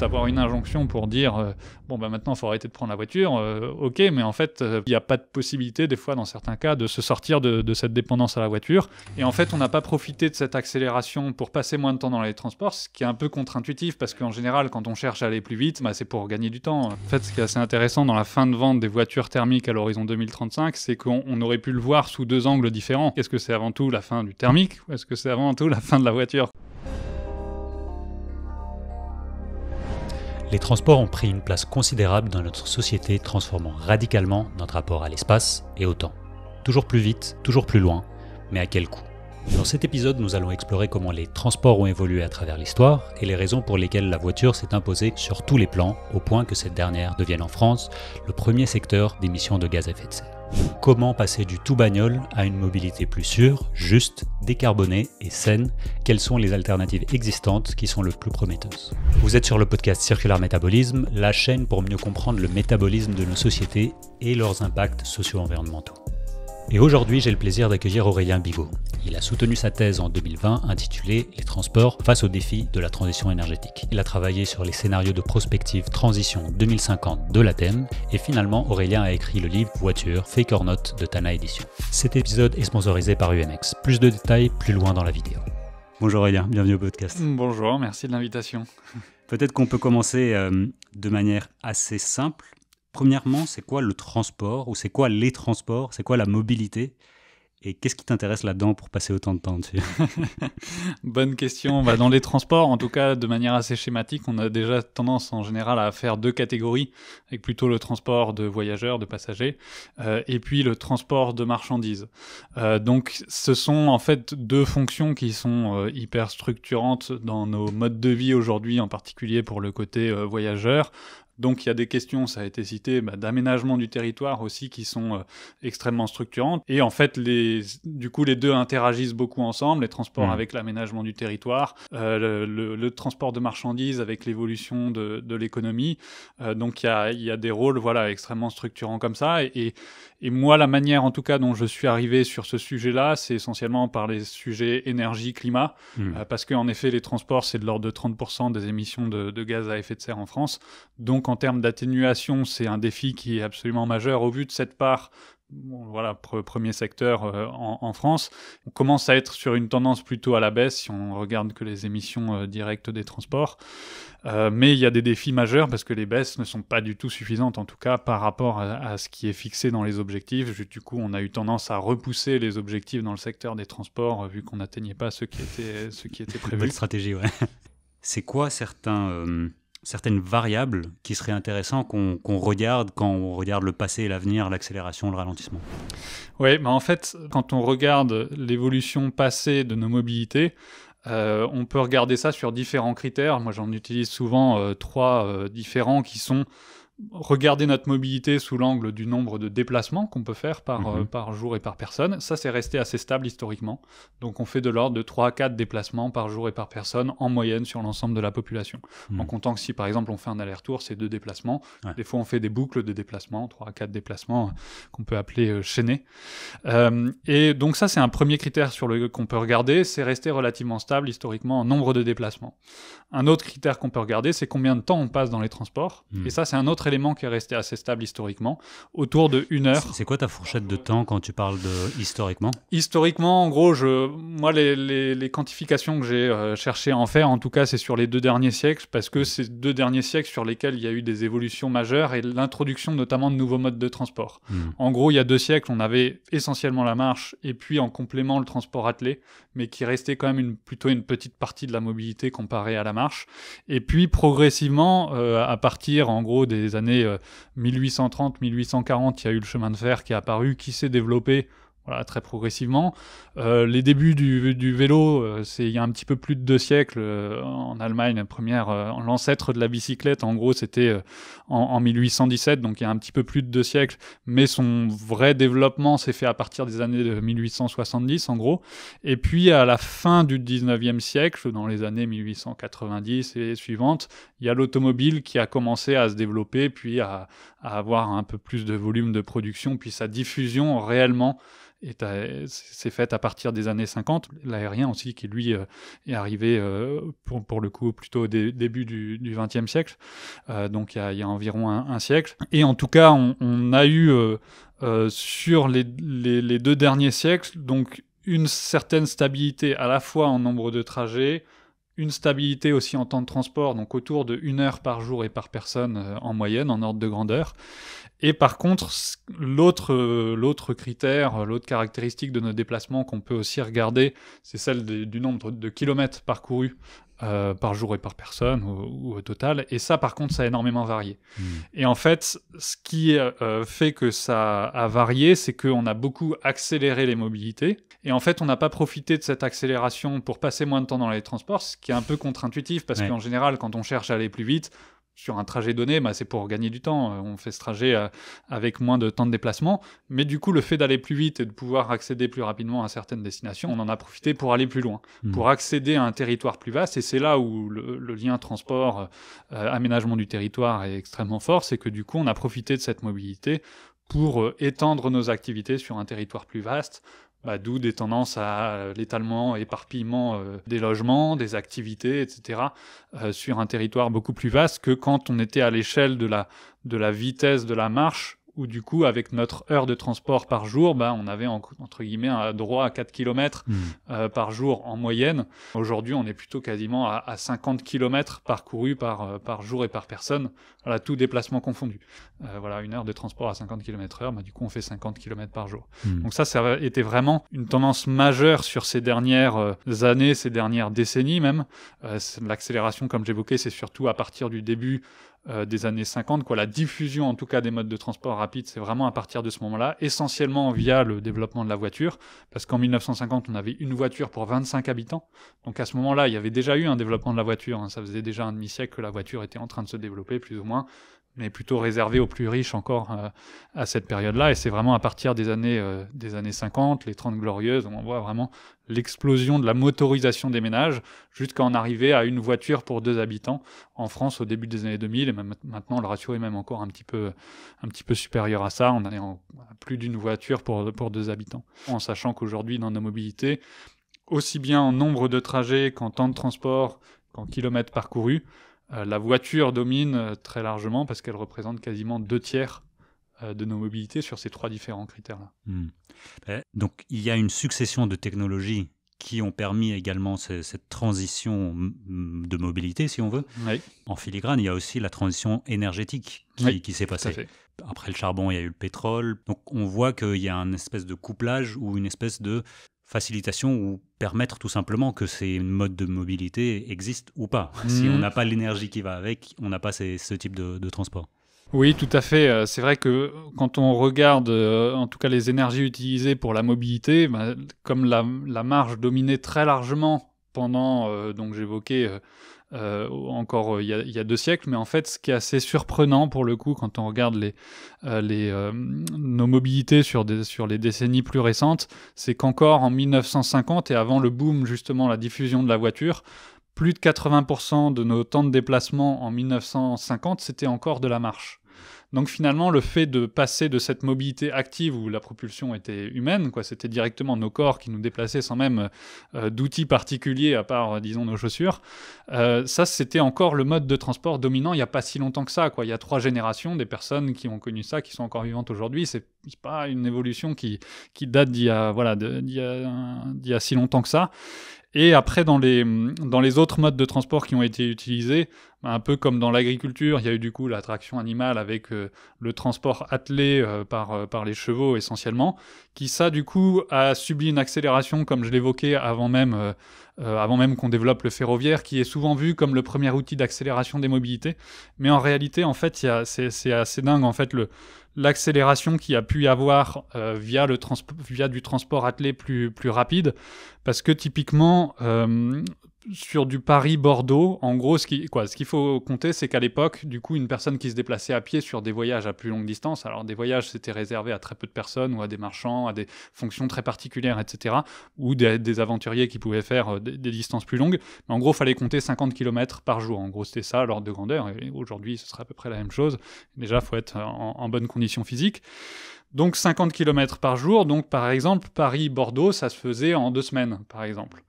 avoir une injonction pour dire euh, bon bah maintenant il faut arrêter de prendre la voiture, euh, ok, mais en fait euh, il n'y a pas de possibilité des fois dans certains cas de se sortir de, cette dépendance à la voiture. Et en fait on n'a pas profité de cette accélération pour passer moins de temps dans les transports, ce qui est un peu contre-intuitif parce qu'en général quand on cherche à aller plus vite, bah, c'est pour gagner du temps. En fait ce qui est assez intéressant dans la fin de vente des voitures thermiques à l'horizon 2035, c'est qu'on aurait pu le voir sous deux angles différents. Est-ce que c'est avant tout la fin du thermique ou est-ce que c'est avant tout la fin de la voiture les transports ont pris une place considérable dans notre société, transformant radicalement notre rapport à l'espace et au temps. Toujours plus vite, toujours plus loin, mais à quel coût Dans cet épisode, nous allons explorer comment les transports ont évolué à travers l'histoire et les raisons pour lesquelles la voiture s'est imposée sur tous les plans, au point que cette dernière devienne en France le premier secteur d'émissions de gaz à effet de serre. Comment passer du tout bagnole à une mobilité plus sûre, juste, décarbonée et saine Quelles sont les alternatives existantes qui sont le plus prometteuses Vous êtes sur le podcast Circular Métabolisme, la chaîne pour mieux comprendre le métabolisme de nos sociétés et leurs impacts socio-environnementaux. Et aujourd'hui, j'ai le plaisir d'accueillir Aurélien Bigot. Il a soutenu sa thèse en 2020 intitulée Les transports face aux défis de la transition énergétique. Il a travaillé sur les scénarios de prospective Transition 2050 de l'ADEME et finalement Aurélien a écrit le livre Voiture, Fake or Not de Tana Édition. Cet épisode est sponsorisé par UMX. Plus de détails plus loin dans la vidéo. Bonjour Aurélien, bienvenue au podcast. Mm, bonjour, merci de l'invitation. Peut-être qu'on peut commencer euh, de manière assez simple premièrement, c'est quoi le transport ou c'est quoi les transports, c'est quoi la mobilité et qu'est-ce qui t'intéresse là-dedans pour passer autant de temps dessus Bonne question. Bah, dans les transports, en tout cas de manière assez schématique, on a déjà tendance en général à faire deux catégories, avec plutôt le transport de voyageurs, de passagers, euh, et puis le transport de marchandises. Euh, donc ce sont en fait deux fonctions qui sont euh, hyper structurantes dans nos modes de vie aujourd'hui, en particulier pour le côté voyageur, donc il y a des questions, ça a été cité, bah, d'aménagement du territoire aussi qui sont euh, extrêmement structurantes. Et en fait, les, du coup, les deux interagissent beaucoup ensemble, les transports mmh. avec l'aménagement du territoire, euh, le, transport de marchandises avec l'évolution de, l'économie. Euh, donc il y a, des rôles voilà, extrêmement structurants comme ça. Et, moi, la manière en tout cas dont je suis arrivé sur ce sujet-là, c'est essentiellement par les sujets énergie, climat, mmh. parce qu'en effet, les transports, c'est de l'ordre de 30% des émissions de, de gaz à effet de serre en France. Donc en termes d'atténuation, c'est un défi qui est absolument majeur au vu de cette part voilà, premier secteur euh, en, France. On commence à être sur une tendance plutôt à la baisse si on regarde que les émissions euh, directes des transports. Euh, mais il y a des défis majeurs parce que les baisses ne sont pas du tout suffisantes, en tout cas par rapport à, ce qui est fixé dans les objectifs. Du coup, on a eu tendance à repousser les objectifs dans le secteur des transports vu qu'on n'atteignait pas ce qui était, ce qui était prévu. stratégie, ouais. C'est quoi certains certaines variables qui seraient intéressantes qu'on regarde quand on regarde le passé, et l'avenir, l'accélération, le ralentissement Oui, mais en fait, quand on regarde l'évolution passée de nos mobilités, euh, on peut regarder ça sur différents critères. Moi, j'en utilise souvent euh, trois euh, différents qui sont regarder notre mobilité sous l'angle du nombre de déplacements qu'on peut faire par, mhm. euh, par jour et par personne, ça c'est resté assez stable historiquement. Donc on fait de l'ordre de 3 à 4 déplacements par jour et par personne en moyenne sur l'ensemble de la population. Mhm. En comptant que si par exemple on fait un aller-retour, c'est deux déplacements. Des fois on fait des boucles de déplacements, 3 à 4 déplacements euh, qu'on peut appeler euh, chaînés. et donc ça c'est un premier critère sur le qu'on peut regarder, c'est rester relativement stable historiquement en nombre de déplacements. Un autre critère qu'on peut regarder, c'est combien de temps on passe dans les transports. Hmm. Et ça, c'est un autre élément qui est resté assez stable historiquement, autour de une heure. C'est quoi ta fourchette de temps quand tu parles de historiquement Historiquement, en gros, je, moi, les, quantifications que j'ai euh, cherché à en faire, en tout cas, c'est sur les deux derniers siècles, parce que ces deux derniers siècles sur lesquels il y a eu des évolutions majeures et l'introduction notamment de nouveaux modes de transport. Hmm. En gros, il y a deux siècles, on avait essentiellement la marche et puis en complément le transport attelé, mais qui restait quand même plutôt une petite partie de la mobilité comparée à la marche marche. Et puis progressivement, euh, à partir en gros des années 1830-1840, euh, il y a eu le chemin de fer qui a apparu, qui s'est développé très progressivement. Euh, les débuts du, vélo, euh, c'est il y a un petit peu plus de deux siècles euh, en Allemagne, première, l'ancêtre de la bicyclette, en gros, c'était en, 1817, donc il y a un petit peu plus de deux siècles, mais son vrai développement s'est fait à partir des années de 1870, en gros. Et puis à la fin du 19e siècle, dans les années 1890 et suivantes, il y a l'automobile qui a commencé à se développer, puis à, à avoir un peu plus de volume de production, puis sa diffusion réellement c'est fait à partir des années 50. L'aérien aussi, qui lui euh, est arrivé euh, pour, pour, le coup plutôt au début du XXe siècle, euh, donc il y, a, environ un, siècle. Et en tout cas, on, a eu sur les, les deux derniers siècles, donc une certaine stabilité à la fois en nombre de trajets, une stabilité aussi en temps de transport, donc autour de une heure par jour et par personne en moyenne, en ordre de grandeur, et par contre, euh, l'autre, critère, euh, l'autre caractéristique de nos déplacements qu'on peut aussi regarder, c'est celle du nombre de kilomètres parcourus euh, par jour et par personne ou, au total. Et ça, par contre, ça a énormément varié. Hmm. Et en fait, ce qui fait que ça a varié, c'est qu'on a beaucoup accéléré les mobilités. Et en fait, on n'a pas profité de cette accélération pour passer moins de temps dans les transports, ce qui est un peu contre-intuitif parce qu'en général, quand on cherche à aller plus vite, sur un trajet donné, bah, c'est pour gagner du temps. Euh, on fait ce trajet euh, avec moins de temps de déplacement. Mais du coup, le fait d'aller plus vite et de pouvoir accéder plus rapidement à certaines destinations, on en a profité pour aller plus loin, hmm. pour accéder à un territoire plus vaste. Et c'est là où le, lien transport, euh, aménagement du territoire est extrêmement fort. C'est que du coup, on a profité de cette mobilité pour étendre nos activités sur un territoire plus vaste, bah, d'où des tendances à euh, l'étalement, éparpillement euh, des logements, des activités, etc., euh, sur un territoire beaucoup plus vaste que quand on était à l'échelle de la, de la vitesse de la marche où du coup, avec notre heure de transport par jour, bah, on avait entre guillemets un droit à 4 km hmm. euh, par jour en moyenne. Aujourd'hui, on est plutôt quasiment à, 50 km parcourus par, euh, par jour et par personne, voilà, tout déplacement confondu. Euh, voilà, une heure de transport à 50 km heure, bah, du coup, on fait 50 km par jour. Hmm. Donc ça, ça a été vraiment une tendance majeure sur ces dernières années, ces dernières décennies même. L'accélération, comme j'évoquais, c'est surtout à partir du début euh, des années 50, quoi. La diffusion, en tout cas, des modes de transport rapide, c'est vraiment à partir de ce moment-là, essentiellement via le développement de la voiture, parce qu'en 1950, on avait une voiture pour 25 habitants. Donc à ce moment-là, il y avait déjà eu un développement de la voiture. Hein. Ça faisait déjà un demi-siècle que la voiture était en train de se développer, plus ou moins mais plutôt réservé aux plus riches encore euh, à cette période-là. Et c'est vraiment à partir des années, euh, des années 50, les 30 glorieuses, on voit vraiment l'explosion de la motorisation des ménages, jusqu'à en arriver à une voiture pour deux habitants en France au début des années 2000. Et maintenant, le ratio est même encore un petit peu, un petit peu supérieur à ça. On en est en, plus d'une voiture pour, pour deux habitants. En sachant qu'aujourd'hui, dans nos mobilités, aussi bien en nombre de trajets qu'en temps de transport, qu'en kilomètres parcourus, euh, la voiture domine euh, très largement parce qu'elle représente quasiment deux tiers euh, de nos mobilités sur ces trois différents critères-là. Hmm. Donc il y a une succession de technologies qui ont permis également cette transition de mobilité, si on veut. En filigrane, il y a aussi la transition énergétique qui, s'est passée. Après le charbon, il y a eu le pétrole. Donc on voit qu'il y a une espèce de couplage ou une espèce de facilitation ou permettre tout simplement que ces modes de mobilité existent ou pas. Mhm. Si on n'a pas l'énergie qui va avec, on n'a pas ces, ce type de, de transport. Oui, tout à fait. Euh, c'est vrai que quand on regarde, euh, en tout cas, les énergies utilisées pour la mobilité, bah, comme la, la, marge dominait très largement pendant, euh, donc j'évoquais euh, encore euh, il y, a, deux siècles. Mais en fait, ce qui est assez surprenant pour le coup, quand on regarde les, euh, nos mobilités sur les décennies plus récentes, c'est qu'encore en 1950 et avant le boom, justement, la diffusion de la voiture, plus de 80% de nos temps de déplacement en 1950, c'était encore de la marche. Donc finalement, le fait de passer de cette mobilité active où la propulsion était humaine, quoi, c'était directement nos corps qui nous déplaçaient sans même euh, d'outils particuliers à part, disons, nos chaussures, euh, ça c'était encore le mode de transport dominant il n'y a pas si longtemps que ça. Quoi. Il y a trois générations des personnes qui ont connu ça, qui sont encore vivantes aujourd'hui. C'est pas une évolution qui, date d'il y, a, si longtemps que ça. Et après, dans les, dans les autres modes de transport qui ont été utilisés, bah, un peu comme dans l'agriculture, il y a eu du coup l'attraction animale avec euh, le transport attelé euh, par, euh, par les chevaux essentiellement, qui ça du coup a subi une accélération comme je l'évoquais avant même, avant même qu'on développe le ferroviaire, qui est souvent vu comme le premier outil d'accélération des mobilités. Mais en réalité, en fait, c'est assez dingue en fait le, l'accélération qu'il a pu y avoir via, le via du transport attelé plus, plus rapide, parce que typiquement, sur du Paris-Bordeaux, en gros, ce qu'il ce faut compter, c'est qu'à l'époque, du coup, une personne qui se déplaçait à pied sur des voyages à plus longue distance, alors des voyages, c'était réservé à très peu de personnes ou à des marchands, à des fonctions très particulières, etc., ou des, aventuriers qui pouvaient faire euh, des, distances plus longues. Mais en gros, fallait compter 50 km par jour. En gros, c'était ça l'ordre de grandeur. aujourd'hui, ce serait à peu près la même chose. Déjà, il faut être en, en bonne condition physique. Donc 50 km par jour. Donc par exemple, Paris-Bordeaux, ça se faisait en deux semaines, par exemple.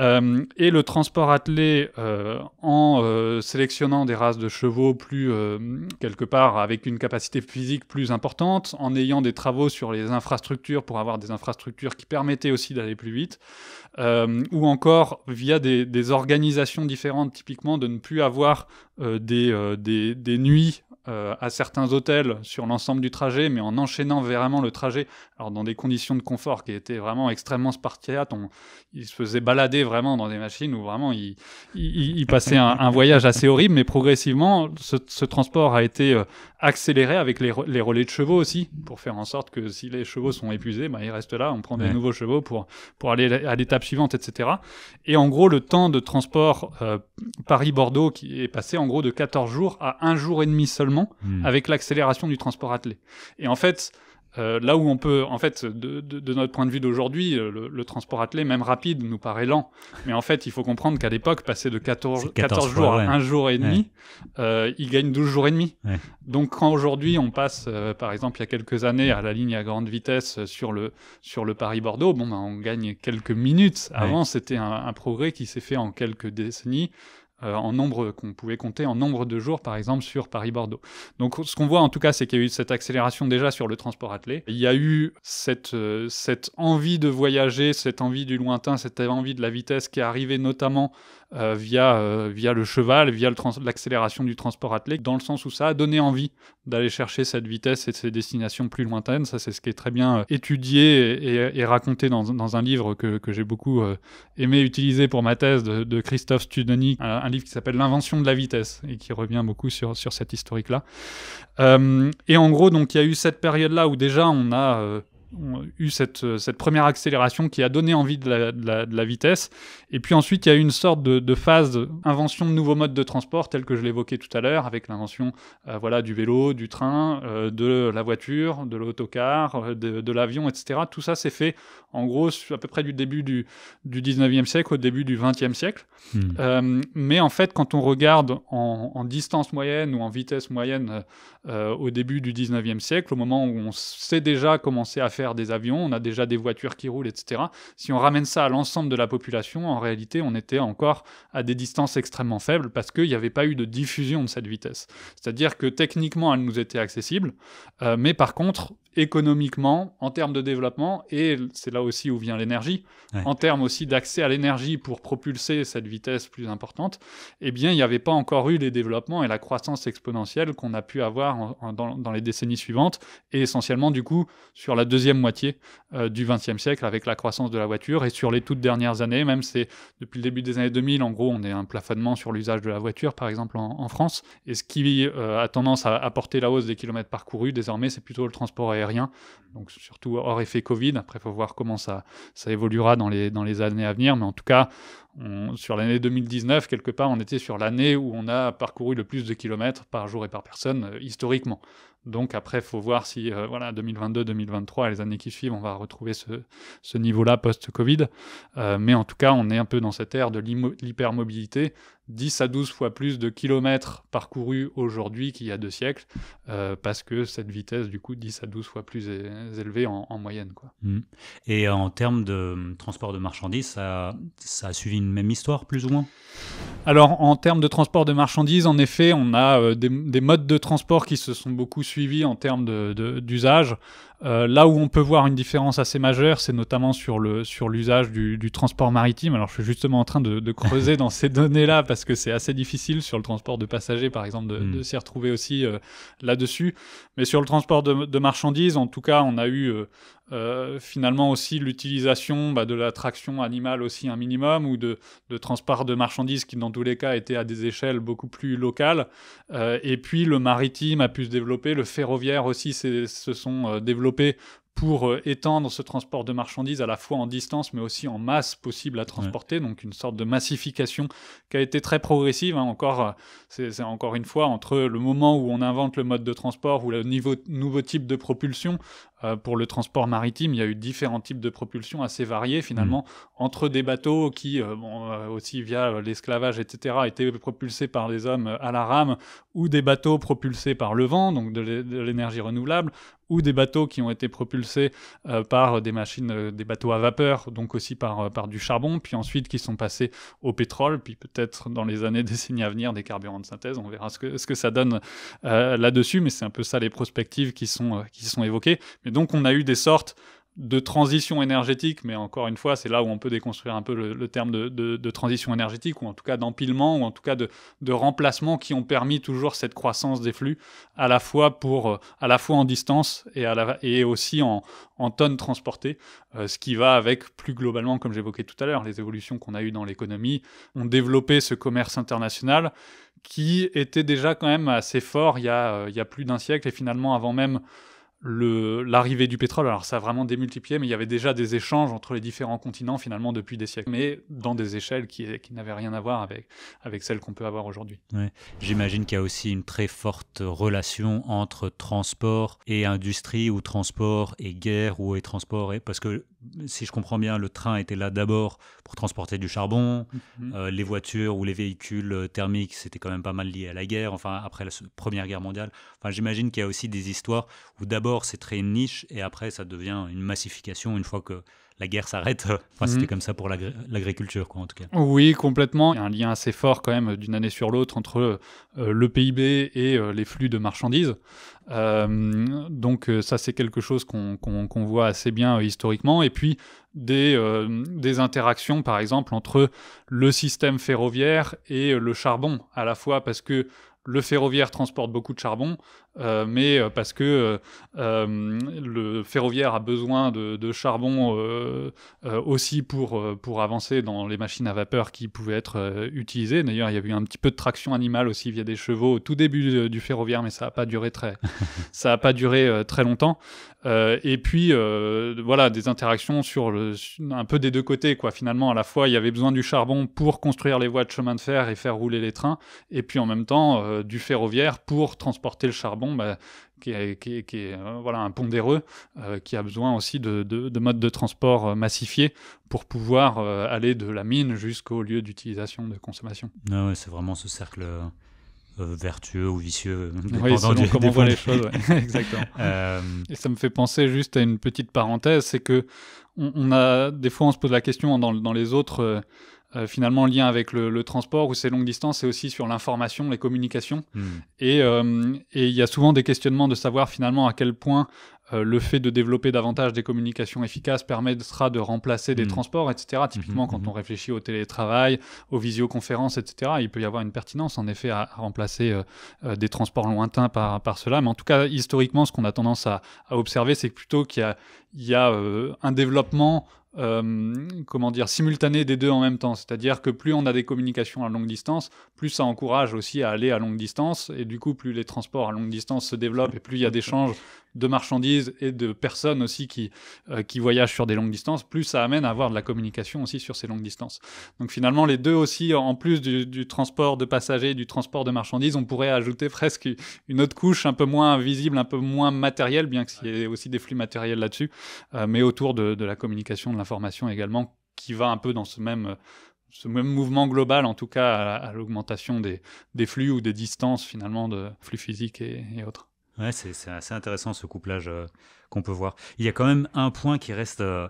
Euh, et le transport attelé euh, en euh, sélectionnant des races de chevaux plus, quelque part, avec une capacité physique plus importante, en ayant des travaux sur les infrastructures pour avoir des infrastructures qui permettaient aussi d'aller plus vite, ou encore via des, organisations différentes, typiquement de ne plus avoir des, des, des nuits euh, à certains hôtels sur l'ensemble du trajet, mais en enchaînant vraiment le trajet, alors dans des conditions de confort qui étaient vraiment extrêmement spartiates, on, il se faisait balader vraiment dans des machines où vraiment il, il, passait un, voyage assez horrible, mais progressivement, ce, transport a été euh, accélérer avec les, relais de chevaux aussi, pour faire en sorte que si les chevaux sont épuisés, bah, ils restent là, on prend des nouveaux chevaux pour, pour aller à l'étape suivante, etc. Et en gros, le temps de transport euh, Paris-Bordeaux qui est passé en gros de 14 jours à un jour et demi seulement, hmm. avec l'accélération du transport attelé. Et en fait, euh, là où on peut, en fait, de, notre point de vue d'aujourd'hui, euh, le, transport attelé, même rapide, nous paraît lent. Mais en fait, il faut comprendre qu'à l'époque, passer de 14, 14, jours à 1 jour et demi, euh, il gagne 12 jours et demi. Donc quand aujourd'hui, on passe, par exemple, il y a quelques années, à la ligne à grande vitesse sur le, sur le Paris-Bordeaux, bon, ben, on gagne quelques minutes. Avant, c'était un, un progrès qui s'est fait en quelques décennies. Euh, en nombre qu'on pouvait compter en nombre de jours, par exemple, sur Paris-Bordeaux. Donc, ce qu'on voit en tout cas, c'est qu'il y a eu cette accélération déjà sur le transport attelé. Il y a eu cette, euh, cette envie de voyager, cette envie du lointain, cette envie de la vitesse qui est arrivée notamment euh, via, euh, via le cheval, via l'accélération trans du transport athlétique, dans le sens où ça a donné envie d'aller chercher cette vitesse et ces destinations plus lointaines. Ça, c'est ce qui est très bien euh, étudié et, raconté dans, un livre que, j'ai beaucoup aimé utiliser pour ma thèse de, Christophe Studoni, un, livre qui s'appelle L'invention de la vitesse et qui revient beaucoup sur, sur cette historique-là. et en gros, donc, il y a eu cette période-là où déjà on a eu cette, euh, cette, première accélération qui a donné envie de la, de la, vitesse. Et puis ensuite, il y a eu une sorte de, phase invention de nouveaux modes de transport, tel que je l'évoquais tout à l'heure, avec l'invention euh, voilà, du vélo, du train, euh, de la voiture, de l'autocar, de, l'avion, etc. Tout ça s'est fait en gros à peu près du début du, du 19e siècle au début du 20e siècle. Hmm. mais en fait, quand on regarde en, en distance moyenne ou en vitesse moyenne euh, au début du 19e siècle, au moment où on sait déjà commencer à faire des avions, on a déjà des voitures qui roulent, etc. Si on ramène ça à l'ensemble de la population, en réalité, on était encore à des distances extrêmement faibles parce qu'il n'y avait pas eu de diffusion de cette vitesse. C'est-à-dire que techniquement, elle nous était accessible, euh, mais par contre, économiquement, en termes de développement, et c'est là aussi où vient l'énergie, en termes aussi d'accès à l'énergie pour propulser cette vitesse plus importante, eh bien, il n'y avait pas encore eu les développements et la croissance exponentielle qu'on a pu avoir dans, les décennies suivantes, et essentiellement, du coup, sur la deuxième moitié euh, du XXe siècle avec la croissance de la voiture, et sur les toutes dernières années, même c'est depuis le début des années 2000, en gros, on est un plafonnement sur l'usage de la voiture, par exemple, en, France, et ce qui euh, a tendance à apporter la hausse des kilomètres parcourus, désormais, c'est plutôt le transport aérien donc surtout hors effet Covid. Après, il faut voir comment ça, ça évoluera dans les, années à venir. Mais en tout cas, sur l'année 2019, quelque part, on était sur l'année où on a parcouru le plus de kilomètres par jour et par personne euh, historiquement. Donc après, il faut voir si euh, voilà, 2022, 2023 et les années qui suivent, on va retrouver ce, niveau-là post-Covid. Euh, mais en tout cas, on est un peu dans cette ère de l'hypermobilité. 10 à 12 fois plus de kilomètres parcourus aujourd'hui qu'il y a deux siècles, euh, parce que cette vitesse, du coup, 10 à 12 fois plus élevée en, moyenne. Quoi. Mmh. Et en termes de hum, transport de marchandises, ça, a suivi une même histoire, plus ou moins Alors, en termes de transport de marchandises, en effet, on a des, des modes de transport qui se sont beaucoup suivis suivi en termes d'usage. Euh, là où on peut voir une différence assez majeure, c'est notamment sur le sur l'usage du, transport maritime. Alors, je suis justement en train de, creuser dans ces données-là parce que c'est assez difficile sur le transport de passagers, par exemple, de, hmm. s'y retrouver aussi euh, là-dessus. Mais sur le transport de, marchandises, en tout cas, on a eu euh, finalement aussi l'utilisation bah, de la traction animale aussi un minimum ou de, de, transport de marchandises qui dans tous les cas étaient à des échelles beaucoup plus locales. et puis le maritime a pu se développer, le ferroviaire aussi se sont développés pour euh, étendre ce transport de marchandises à la fois en distance mais aussi en masse possible à transporter, donc une sorte de massification qui a été très progressive. Hein. encore, euh, c'est encore une fois entre le moment où on invente le mode de transport ou le niveau, nouveau type de propulsion euh, pour le transport maritime, il y a eu différents types de propulsion assez variés finalement entre des bateaux qui, euh, euh, aussi via l'esclavage, etc., étaient propulsés par les hommes à la rame, ou des bateaux propulsés par le vent, donc de l'énergie renouvelable, ou des bateaux qui ont été propulsés par des machines, des bateaux à vapeur, donc aussi par, du charbon, puis ensuite qui sont passés au pétrole, puis peut-être dans les années, décennies à venir, des carburants de synthèse. On verra ce que, ce que ça donne là-dessus, mais c'est un peu ça les prospectives qui sont, qui sont évoquées. Et donc on a eu des sortes de transition énergétique, mais encore une fois, c'est là où on peut déconstruire un peu le, terme de, transition énergétique, ou en tout cas d'empilement, ou en tout cas de, remplacement qui ont permis toujours cette croissance des flux, à la fois, pour, euh, à la fois en distance et, à la, et aussi en, tonnes transportées, euh, ce qui va avec, plus globalement, comme j'évoquais tout à l'heure, les évolutions qu'on a eues dans l'économie, ont développé ce commerce international qui était déjà quand même assez fort il y a euh, plus d'un siècle, et finalement avant même l'arrivée du pétrole, alors ça a vraiment démultiplié, mais il y avait déjà des échanges entre les différents continents finalement depuis des siècles, mais dans des échelles qui, qui n'avaient rien à voir avec, avec celles qu'on peut avoir aujourd'hui. J'imagine qu'il y a aussi une très forte relation entre transport et industrie, ou transport et guerre, ou et transport, et... parce que si je comprends bien, le train était là d'abord pour transporter du charbon. Mhm. Euh, les voitures ou les véhicules euh, thermiques, c'était quand même pas mal lié à la guerre, enfin, après la Première Guerre mondiale. Enfin, j'imagine qu'il y a aussi des histoires où d'abord c'est très niche et après ça devient une massification une fois que la guerre s'arrête. Euh, enfin, C'était mhm. comme ça pour l'agriculture, en tout cas. Oui, complètement. Il y a un lien assez fort, quand même, d'une année sur l'autre entre euh, le PIB et euh, les flux de marchandises. donc, ça, c'est quelque chose qu'on voit assez bien historiquement. Et puis, des, des, interactions, par exemple, entre le système ferroviaire et le charbon, à la fois parce que le ferroviaire transporte beaucoup de charbon, euh, mais euh, parce que euh, le ferroviaire a besoin de, charbon aussi pour, pour avancer dans les machines à vapeur qui pouvaient être utilisées. D'ailleurs, il y a eu un petit peu de traction animale aussi via des chevaux au tout début du ferroviaire, mais ça n'a pas duré très, ça a pas duré, très longtemps. et puis, voilà, des interactions sur un peu des deux côtés. Quoi. Finalement, à la fois, il y avait besoin du charbon pour construire les voies de chemin de fer et faire rouler les trains, et puis en même temps, euh, du ferroviaire pour transporter le charbon, bah, qui est, qui euh, voilà, un pondéreux, euh, qui a besoin aussi de, modes de transport massifiés pour pouvoir aller de la mine jusqu'au lieu d'utilisation de consommation. Ah c'est vraiment ce cercle vertueux ou vicieux, oui, comment on voit les choses. Exactement. Et ça me fait penser juste à une petite parenthèse, c'est que on, a des fois on se pose la question dans, dans les autres euh, finalement le lien avec le, transport ou ces longues distances, c'est aussi sur l'information, les communications. Hmm. Euh, et il y a souvent des questionnements de savoir finalement à quel point euh, le fait de développer davantage des communications efficaces permettra de remplacer des hmm. transports, etc. Typiquement, hmm. quand on réfléchit au télétravail, aux visioconférences, etc., il peut y avoir une pertinence, en effet, à, remplacer des transports lointains par, cela. Mais en tout cas, historiquement, ce qu'on a tendance à, observer, c'est plutôt qu'il y a, y a un développement euh, comment dire, simultanée des deux en même temps. C'est-à-dire que plus on a des communications à longue distance, plus ça encourage aussi à aller à longue distance, et du coup, plus les transports à longue distance se développent et plus il y a d'échanges, de marchandises et de personnes aussi qui, euh, qui voyagent sur des longues distances, plus ça amène à avoir de la communication aussi sur ces longues distances. Donc finalement, les deux aussi, en plus du, transport de passagers, du transport de marchandises, on pourrait ajouter presque une autre couche un peu moins visible, un peu moins matérielle, bien qu'il y ait aussi des flux matériels là-dessus, euh, mais autour de, la communication, de l'information également, qui va un peu dans ce même ce même mouvement global, en tout cas, à, l'augmentation des, flux ou des distances, finalement, de flux physiques et autres. Ouais, c'est, assez intéressant ce couplage euh, qu'on peut voir. Il y a quand même un point qui reste euh,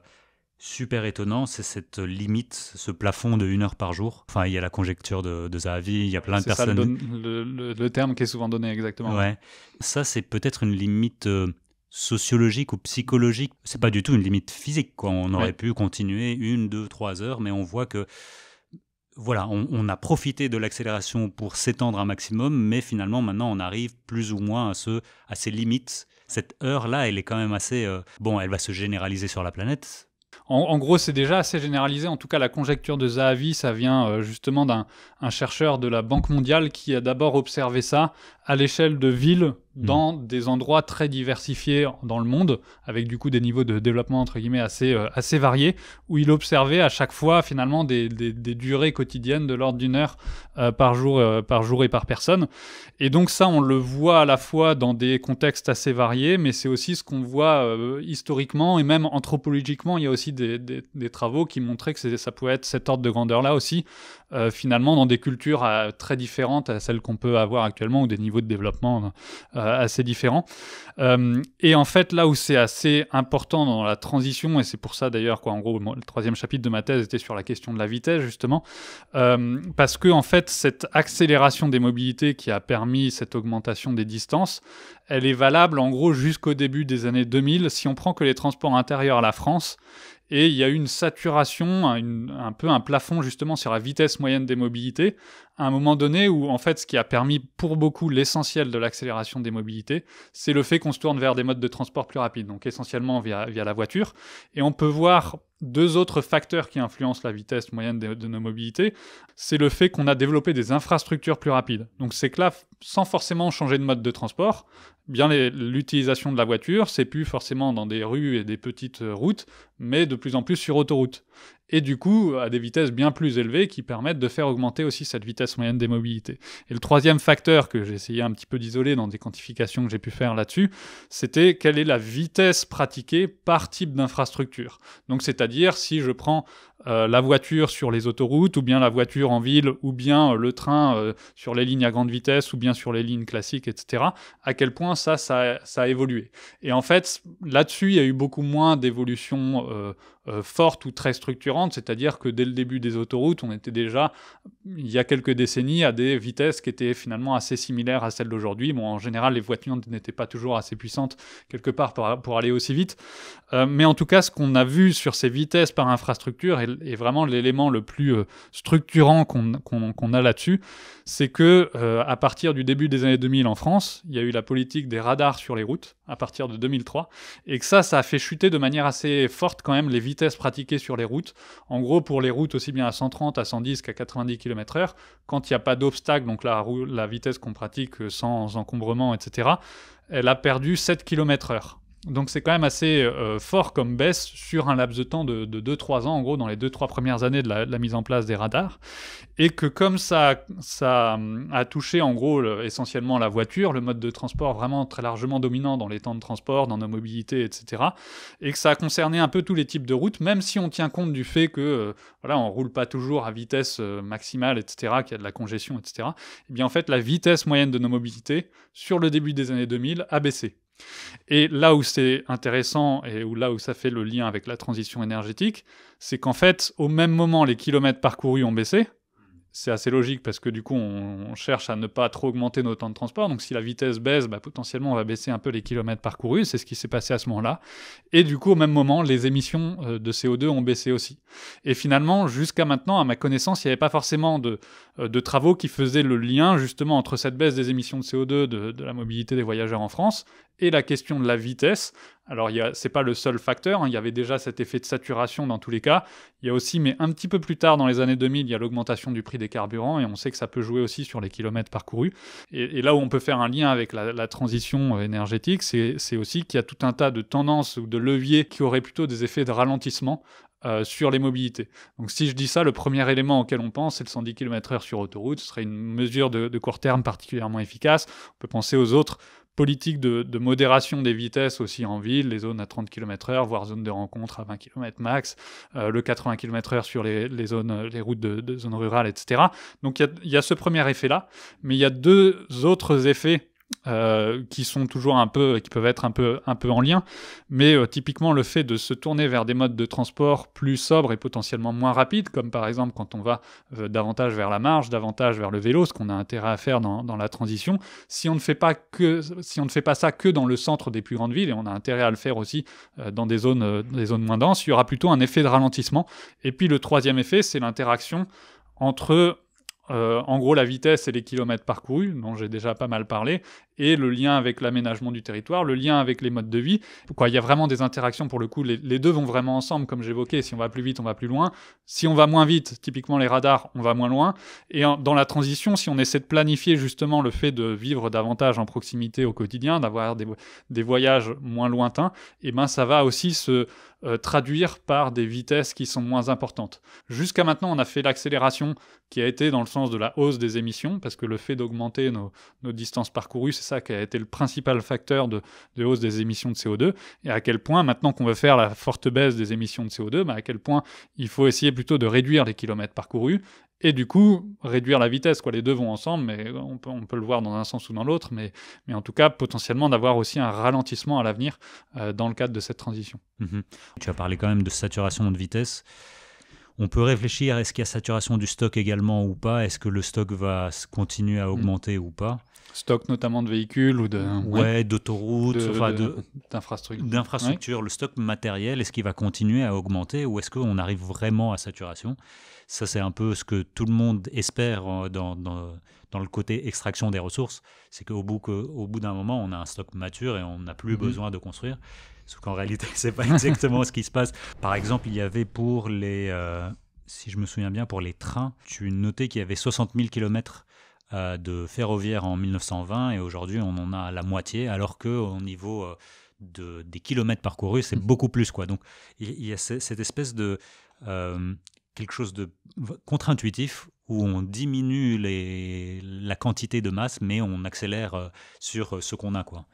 super étonnant, c'est cette limite, ce plafond de une heure par jour. Enfin, il y a la conjecture de, de Zahavi, il y a plein de personnes. le, terme qui est souvent donné exactement. Ouais. Ça, c'est peut-être une limite. Euh, sociologique ou psychologique, c'est pas du tout une limite physique. On aurait pu continuer une, deux, trois heures, mais on voit que voilà, on, a profité de l'accélération pour s'étendre un maximum, mais finalement maintenant on arrive plus ou moins à, ce, à ses limites. Cette heure-là, elle est quand même assez... Euh, bon, elle va se généraliser sur la planète, en, gros, c'est déjà assez généralisé. En tout cas, la conjecture de Zahavi, ça vient euh, justement d'un chercheur de la Banque mondiale qui a d'abord observé ça à l'échelle de ville mmh. dans des endroits très diversifiés dans le monde, avec du coup des niveaux de développement entre guillemets assez, euh, assez variés, où il observait à chaque fois finalement des, durées quotidiennes de l'ordre d'une heure euh, par, jour, euh, par jour et par personne. Et donc ça, on le voit à la fois dans des contextes assez variés, mais c'est aussi ce qu'on voit historiquement et même anthropologiquement. Il y a aussi des, des travaux qui montraient que ça pouvait être cet ordre de grandeur-là aussi, euh, finalement dans des cultures euh, très différentes à celles qu'on peut avoir actuellement ou des niveaux de développement euh, assez différents. et en fait, là où c'est assez important dans la transition, et c'est pour ça d'ailleurs, quoi, en gros, le troisième chapitre de ma thèse était sur la question de la vitesse, justement, parce que en fait, cette accélération des mobilités qui a permis cette augmentation des distances, elle est valable en gros jusqu'au début des années 2000. Si on prend que les transports intérieurs à la France, et il y a eu une saturation, un, peu un plafond justement sur la vitesse moyenne des mobilités, à un moment donné où en fait ce qui a permis pour beaucoup l'essentiel de l'accélération des mobilités, c'est le fait qu'on se tourne vers des modes de transport plus rapides, donc essentiellement via, la voiture. Et on peut voir deux autres facteurs qui influencent la vitesse moyenne de, de nos mobilités, c'est le fait qu'on a développé des infrastructures plus rapides. Donc c'est que là, sans forcément changer de mode de transport, bien l'utilisation de la voiture, c'est plus forcément dans des rues et des petites routes, mais de plus en plus sur autoroute et du coup à des vitesses bien plus élevées qui permettent de faire augmenter aussi cette vitesse moyenne des mobilités. Et le troisième facteur que j'ai essayé un petit peu d'isoler dans des quantifications que j'ai pu faire là-dessus, c'était quelle est la vitesse pratiquée par type d'infrastructure. Donc c'est-à-dire si je prends euh, la voiture sur les autoroutes, ou bien la voiture en ville, ou bien euh, le train euh, sur les lignes à grande vitesse, ou bien sur les lignes classiques, etc. À quel point ça, ça, ça a évolué. Et en fait, là-dessus, il y a eu beaucoup moins d'évolution euh, forte ou très structurante, c'est-à-dire que dès le début des autoroutes, on était déjà, il y a quelques décennies, à des vitesses qui étaient finalement assez similaires à celles d'aujourd'hui. Bon, en général, les voitures n'étaient pas toujours assez puissantes quelque part pour, aller aussi vite. Euh, mais en tout cas, ce qu'on a vu sur ces vitesses par infrastructure est, est vraiment l'élément le plus euh, structurant qu'on a là-dessus, c'est que à partir du début des années 2000 en France, il y a eu la politique des radars sur les routes à partir de 2003, et que ça, ça a fait chuter de manière assez forte quand même les vitesses pratiquée sur les routes. En gros, pour les routes aussi bien à 130, à 110 qu'à 90 km/h, quand il n'y a pas d'obstacle, donc la, la vitesse qu'on pratique euh, sans encombrement, etc., elle a perdu 7 km/h. Donc c'est quand même assez euh, fort comme baisse sur un laps de temps de, 2-3 ans, en gros, dans les 2-3 premières années de la, mise en place des radars. Et que comme ça, ça hum, a touché, en gros, essentiellement la voiture, le mode de transport vraiment très largement dominant dans les temps de transport, dans nos mobilités, etc. Et que ça a concerné un peu tous les types de routes, même si on tient compte du fait que, ne euh, voilà, on roule pas toujours à vitesse euh, maximale, etc., qu'il y a de la congestion, etc. Et eh bien en fait, la vitesse moyenne de nos mobilités, sur le début des années 2000, a baissé. Et là où c'est intéressant et où là où ça fait le lien avec la transition énergétique, c'est qu'en fait, au même moment, les kilomètres parcourus ont baissé, c'est assez logique parce que du coup, on, cherche à ne pas trop augmenter nos temps de transport. Donc, si la vitesse baisse, bah, potentiellement, on va baisser un peu les kilomètres parcourus. C'est ce qui s'est passé à ce moment-là. Et du coup, au même moment, les émissions euh, de CO2 ont baissé aussi. Et finalement, jusqu'à maintenant, à ma connaissance, il n'y avait pas forcément de, euh, de, travaux qui faisaient le lien justement entre cette baisse des émissions de CO2 de, de la mobilité des voyageurs en France et la question de la vitesse, alors, ce n'est pas le seul facteur, hein. il y avait déjà cet effet de saturation dans tous les cas. Il y a aussi, mais un petit peu plus tard, dans les années 2000, il y a l'augmentation du prix des carburants, et on sait que ça peut jouer aussi sur les kilomètres parcourus. Et, là où on peut faire un lien avec la, transition euh, énergétique, c'est aussi qu'il y a tout un tas de tendances ou de leviers qui auraient plutôt des effets de ralentissement euh, sur les mobilités. Donc si je dis ça, le premier élément auquel on pense, c'est le 110 km/h sur autoroute. Ce serait une mesure de, de, court terme particulièrement efficace. On peut penser aux autres politique de, modération des vitesses aussi en ville, les zones à 30 km/h, voire zones de rencontre à 20 km max, euh, le 80 km/h sur les, routes de, zone zones rurales, etc. Donc il y a, ce premier effet-là, mais il y a deux autres effets euh, qui sont toujours un peu, qui peuvent être un peu, un peu en lien, mais euh, typiquement le fait de se tourner vers des modes de transport plus sobres et potentiellement moins rapides, comme par exemple quand on va euh, davantage vers la marche, davantage vers le vélo, ce qu'on a intérêt à faire dans, dans, la transition. Si on ne fait pas que, si on ne fait pas ça que dans le centre des plus grandes villes, et on a intérêt à le faire aussi dans des zones, des zones moins denses, il y aura plutôt un effet de ralentissement. Et puis le troisième effet, c'est l'interaction entre euh, en gros, la vitesse et les kilomètres parcourus, dont j'ai déjà pas mal parlé, et le lien avec l'aménagement du territoire, le lien avec les modes de vie. il y a vraiment des interactions pour le coup. Les, deux vont vraiment ensemble, comme j'évoquais. Si on va plus vite, on va plus loin. Si on va moins vite, typiquement les radars, on va moins loin. Et dans la transition, si on essaie de planifier justement le fait de vivre davantage en proximité au quotidien, d'avoir des, voyages moins lointains, et eh ben ça va aussi se euh, traduire par des vitesses qui sont moins importantes. Jusqu'à maintenant, on a fait l'accélération qui a été dans le sens de la hausse des émissions, parce que le fait d'augmenter nos, distances parcourues, c'est ça qui a été le principal facteur de, hausse des émissions de CO2, et à quel point, maintenant qu'on veut faire la forte baisse des émissions de CO2, bah, à quel point il faut essayer plutôt de réduire les kilomètres parcourus, et du coup, réduire la vitesse, quoi. Les deux vont ensemble, mais on peut, on peut le voir dans un sens ou dans l'autre, mais, mais en tout cas, potentiellement d'avoir aussi un ralentissement à l'avenir euh, dans le cadre de cette transition. Mm-hmm. Tu as parlé quand même de saturation de vitesse. On peut réfléchir, est-ce qu'il y a saturation du stock également ou pas Est-ce que le stock va continuer à mm. augmenter ou pas Stock notamment de véhicules ou de. Ouais, d'autoroutes, d'infrastructures. D'infrastructures, le stock matériel, est-ce qu'il va continuer à augmenter ou est-ce qu'on arrive vraiment à saturation Ça, c'est un peu ce que tout le monde espère euh, dans, dans, dans le côté extraction des ressources. C'est qu'au bout, au bout d'un moment, on a un stock mature et on n'a plus mm-hmm. besoin de construire. Sauf qu'en réalité, c'est pas exactement ce qui se passe. Par exemple, il y avait pour les. Euh, si je me souviens bien, pour les trains, tu notais qu'il y avait 60 000 km euh, de ferroviaire en 1920 et aujourd'hui on en a la moitié alors que au niveau euh, des kilomètres parcourus c'est mm. beaucoup plus quoi donc il y a cette espèce de euh, quelque chose de contre-intuitif où on diminue la quantité de masse mais on accélère sur ce qu'on a quoi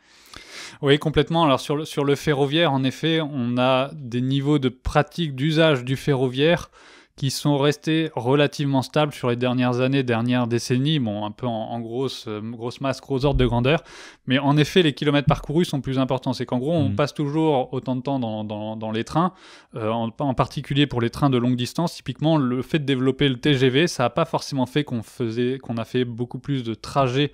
oui complètement alors sur le ferroviaire en effet on a des niveaux de pratique d'usage du ferroviaire qui sont restés relativement stables sur les dernières années, dernières décennies, bon, un peu en, grosse, euh, grosse masse, gros ordre de grandeur. Mais en effet, les kilomètres parcourus sont plus importants. C'est qu'en gros, on mmh. passe toujours autant de temps dans, les trains, euh, en, particulier pour les trains de longue distance. Typiquement, le fait de développer le TGV, ça n'a pas forcément fait qu'on faisait, qu'on a fait beaucoup plus de trajets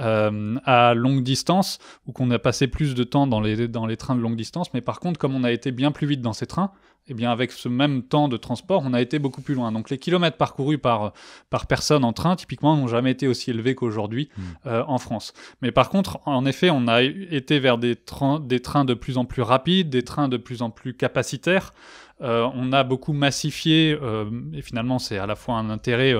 euh, à longue distance ou qu'on a passé plus de temps dans les, dans les trains de longue distance. Mais par contre, comme on a été bien plus vite dans ces trains, eh bien avec ce même temps de transport, on a été beaucoup plus loin. Donc les kilomètres parcourus par, par personne en train, typiquement, n'ont jamais été aussi élevés qu'aujourd'hui hmm. euh, en France. Mais par contre, en effet, on a été vers des, trains, des trains de plus en plus rapides, des trains de plus en plus capacitaires. Euh, on a beaucoup massifié, et finalement c'est à la fois un intérêt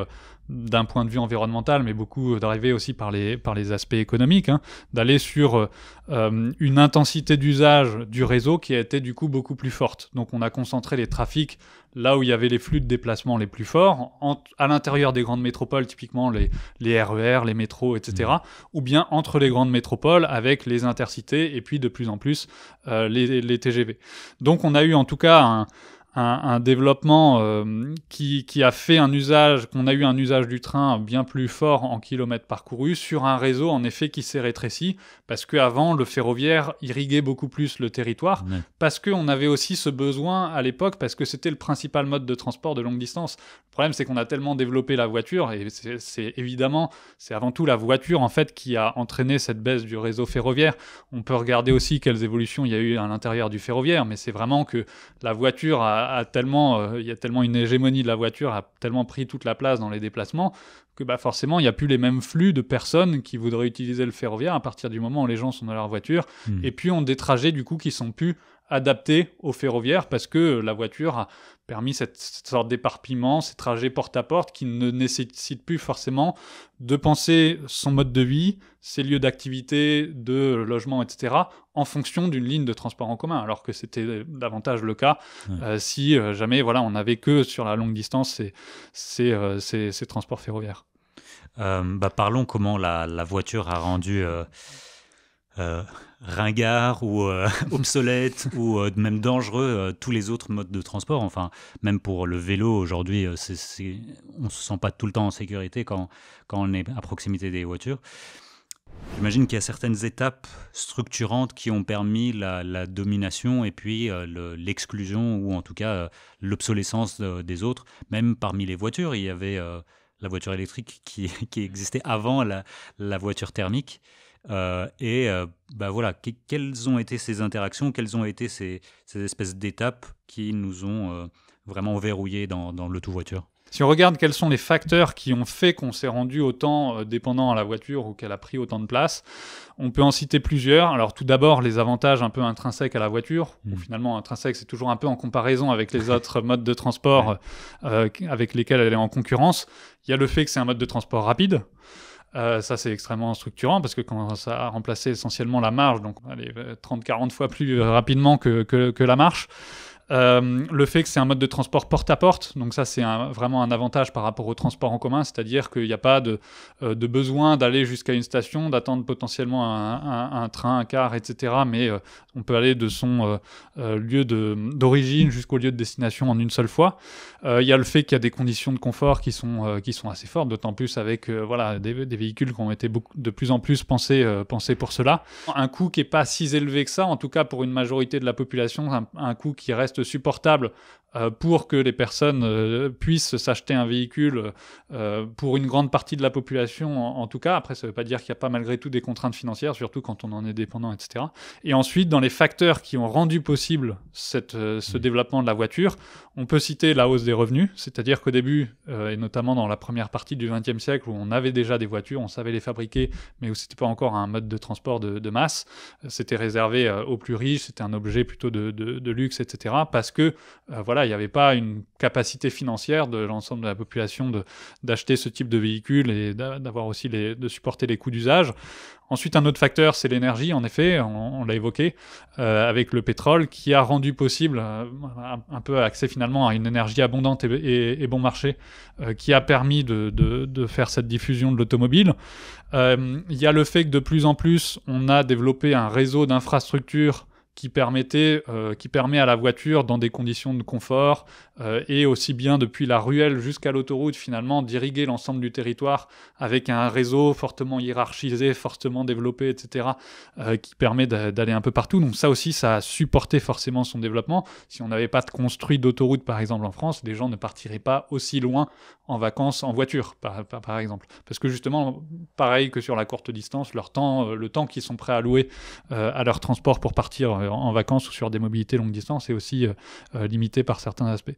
d'un point de vue environnemental, mais beaucoup d'arriver aussi par les, par les aspects économiques, hein, d'aller sur euh, euh, une intensité d'usage du réseau qui a été du coup beaucoup plus forte. Donc on a concentré les trafics là où il y avait les flux de déplacement les plus forts, à l'intérieur des grandes métropoles, typiquement les, les RER, e les métros, etc., mmh. ou bien entre les grandes métropoles avec les intercités et puis de plus en plus euh, les, les TGV. Donc on a eu en tout cas un un, développement euh, qui, a fait un usage, qu'on a eu un usage du train bien plus fort en kilomètres parcourus sur un réseau en effet qui s'est rétréci parce qu'avant le ferroviaire irriguait beaucoup plus le territoire parce parce qu'on avait aussi ce besoin à l'époque parce que c'était le principal mode de transport de longue distance. Le problème c'est qu'on a tellement développé la voiture et c'est évidemment, c'est avant tout la voiture en fait qui a entraîné cette baisse du réseau ferroviaire. On peut regarder aussi quelles évolutions il y a eu à l'intérieur du ferroviaire mais c'est vraiment que la voiture a a, tellement, euh, il y a tellement une hégémonie de la voiture, a tellement pris toute la place dans les déplacements que bah forcément il n'y a plus les mêmes flux de personnes qui voudraient utiliser le ferroviaire à partir du moment où les gens sont dans leur voiture hmm. et puis ont des trajets du coup qui sont plus adaptés au ferroviaire parce que la voiture a, permis cette, sorte d'éparpillement, ces trajets porte à porte qui ne nécessitent plus forcément de penser son mode de vie, ses lieux d'activité, de logement, etc., en fonction d'une ligne de transport en commun, alors que c'était davantage le cas euh, si euh, jamais voilà, on n'avait que sur la longue distance ces, ces, euh, ces, transports ferroviaires. Bah parlons comment la voiture a rendu euh, ringard ou euh, obsolète ou euh, même dangereux tous les autres modes de transport. Enfin, même pour le vélo aujourd'hui, on on se sent pas tout le temps en sécurité quand, quand on est à proximité des voitures. J'imagine qu'il y a certaines étapes structurantes qui ont permis la, domination et puis l'exclusion ou en tout cas l'obsolescence des autres, même parmi les voitures. Il y avait la voiture électrique qui, qui existait avant la voiture thermique. Euh, et euh, bah voilà, quelles ont été ces interactions, quelles ont été ces, espèces d'étapes qui nous ont euh, vraiment verrouillés dans, le tout voiture si on regarde quels sont les facteurs qui ont fait qu'on s'est rendu autant dépendant à la voiture ou qu'elle a pris autant de place, on peut en citer plusieurs. Alors tout d'abord les avantages un peu intrinsèques à la voiture, mmh. finalement intrinsèque c'est toujours un peu en comparaison avec les autres modes de transport avec lesquels elle est en concurrence. Il y a le fait que c'est un mode de transport rapide. Euh, ça, c'est extrêmement structurant parce que quand ça a remplacé essentiellement la marche, donc allez, euh, 30-40 fois plus euh, rapidement que, que, que la marche, euh, le fait que c'est un mode de transport porte-à-porte, donc ça c'est vraiment un avantage par rapport au transport en commun, c'est-à-dire qu'il n'y a pas euh, de, besoin d'aller jusqu'à une station, d'attendre potentiellement un, train, un car, etc. Mais euh, on peut aller de son lieu d'origine jusqu'au lieu de destination en une seule fois. Il y a le fait qu'il y a des conditions de confort qui sont, qui sont assez fortes, d'autant plus avec voilà, des, véhicules qui ont été de plus en plus pensés, pour cela. Un coût qui n'est pas si élevé que ça, en tout cas pour une majorité de la population, un coût qui reste supportable euh, pour que les personnes euh, puissent s'acheter un véhicule euh, pour une grande partie de la population, en, tout cas. Après, ça ne veut pas dire qu'il n'y a pas malgré tout des contraintes financières, surtout quand on en est dépendant, etc. Et ensuite, dans les facteurs qui ont rendu possible cette, ce développement de la voiture, on peut citer la hausse des revenus, c'est-à-dire qu'au début, et notamment dans la première partie du XXe siècle, où on avait déjà des voitures, on savait les fabriquer, mais où c'était pas encore un mode de transport de, masse, c'était réservé aux plus riches, c'était un objet plutôt de, de luxe, etc. Parce que, voilà, il n'y avait pas une capacité financière de l'ensemble de la population d'acheter ce type de véhicule et d'avoir aussi de supporter les coûts d'usage. Ensuite, un autre facteur, c'est l'énergie, en effet, on, l'a évoqué, euh, avec le pétrole, qui a rendu possible, euh, un, peu accès finalement à une énergie abondante et, bon marché, euh, qui a permis de, faire cette diffusion de l'automobile. Il y a le fait que de plus en plus, on a développé un réseau d'infrastructures qui, permettait, euh, qui permet à la voiture, dans des conditions de confort, euh, et aussi bien depuis la ruelle jusqu'à l'autoroute, finalement, d'irriguer l'ensemble du territoire avec un réseau fortement hiérarchisé, fortement développé, etc., euh, qui permet d'aller un peu partout. Donc ça aussi, ça a supporté forcément son développement. Si on n'avait pas construit d'autoroute, par exemple, en France, les gens ne partiraient pas aussi loin en vacances en voiture, par, par exemple. Parce que justement, pareil que sur la courte distance, leur temps, le temps qu'ils sont prêts à louer à leur transport pour partir en vacances ou sur des mobilités longue distance est aussi euh, euh, limité par certains aspects.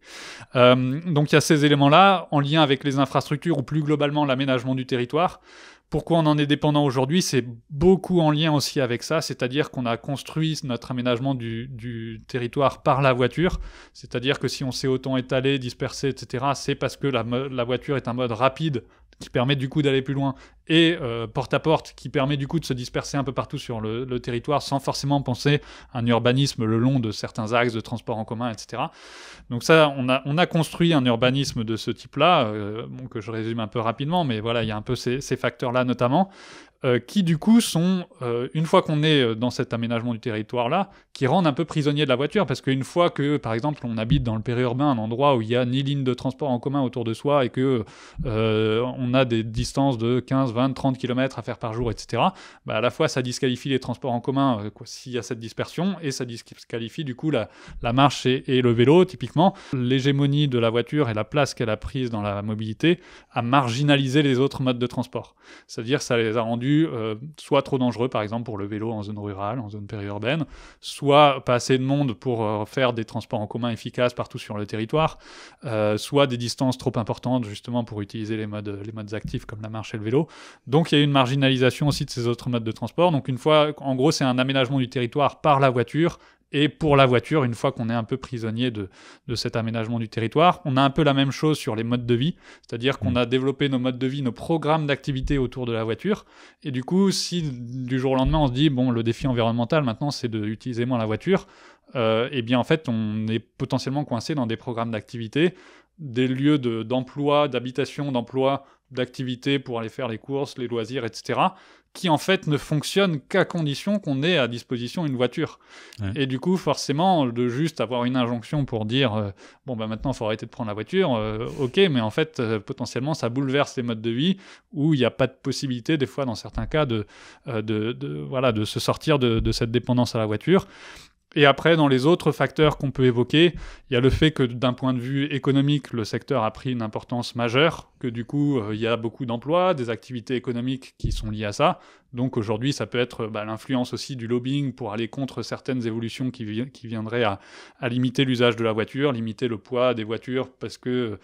Euh, donc il y a ces éléments-là en lien avec les infrastructures ou plus globalement l'aménagement du territoire pourquoi on en est dépendant aujourd'hui, c'est beaucoup en lien aussi avec ça, c'est-à-dire qu'on a construit notre aménagement du, territoire par la voiture, c'est-à-dire que si on s'est autant étalé, dispersé, etc., c'est parce que la, la, voiture est un mode rapide qui permet du coup d'aller plus loin, et euh, porte à porte, qui permet du coup de se disperser un peu partout sur le, territoire sans forcément penser à un urbanisme le long de certains axes de transport en commun, etc. Donc ça, on a, on a construit un urbanisme de ce type-là, euh, que je résume un peu rapidement, mais voilà, il y a un peu ces, ces facteurs-là notamment. Euh, qui du coup sont, euh, une fois qu'on est euh, dans cet aménagement du territoire-là, qui rendent un peu prisonnier de la voiture, parce qu'une fois que, par exemple, on habite dans le périurbain, un endroit où il n'y a ni ligne de transport en commun autour de soi, et que on a des distances de 15, 20, 30 km à faire par jour, etc., bah, à la fois ça disqualifie les transports en commun s'il y a cette dispersion, et ça disqualifie du coup la, marche et, et le vélo, typiquement. L'hégémonie de la voiture et la place qu'elle a prise dans la mobilité a marginalisé les autres modes de transport. C'est-à-dire ça les a rendus euh, soit trop dangereux, par exemple pour le vélo en zone rurale, en zone périurbaine, soit pas assez de monde pour euh, faire des transports en commun efficaces partout sur le territoire, euh, soit des distances trop importantes justement pour utiliser les modes, les modes actifs comme la marche et le vélo. Donc il y a une marginalisation aussi de ces autres modes de transport. Donc une fois, en gros, c'est un aménagement du territoire par la voiture et pour la voiture, une fois qu'on est un peu prisonnier de, cet aménagement du territoire, on a un peu la même chose sur les modes de vie, c'est-à-dire qu'on mm. a développé nos modes de vie, nos programmes d'activité autour de la voiture. Et du coup, si du jour au lendemain on se dit, bon, le défi environnemental maintenant c'est d'utiliser moins la voiture, euh, eh bien en fait on est potentiellement coincé dans des programmes d'activité, des lieux d'emploi, d'habitation, d'emploi d'activité pour aller faire les courses, les loisirs, etc., qui en fait ne fonctionne qu'à condition qu'on ait à disposition une voiture. Et du coup, forcément, de juste avoir une injonction pour dire euh, bon bah maintenant il faut arrêter de prendre la voiture, euh, ok, mais en fait euh, potentiellement ça bouleverse les modes de vie où il n'y a pas de possibilité des fois dans certains cas de, de, voilà de se sortir de cette dépendance à la voiture. Et après, dans les autres facteurs qu'on peut évoquer, il y a le fait que d'un point de vue économique, le secteur a pris une importance majeure, que du coup, euh, il y a beaucoup d'emplois, des activités économiques qui sont liées à ça. Donc aujourd'hui, ça peut être bah, l'influence aussi du lobbying pour aller contre certaines évolutions qui, qui viendraient à, limiter l'usage de la voiture, limiter le poids des voitures, parce que euh,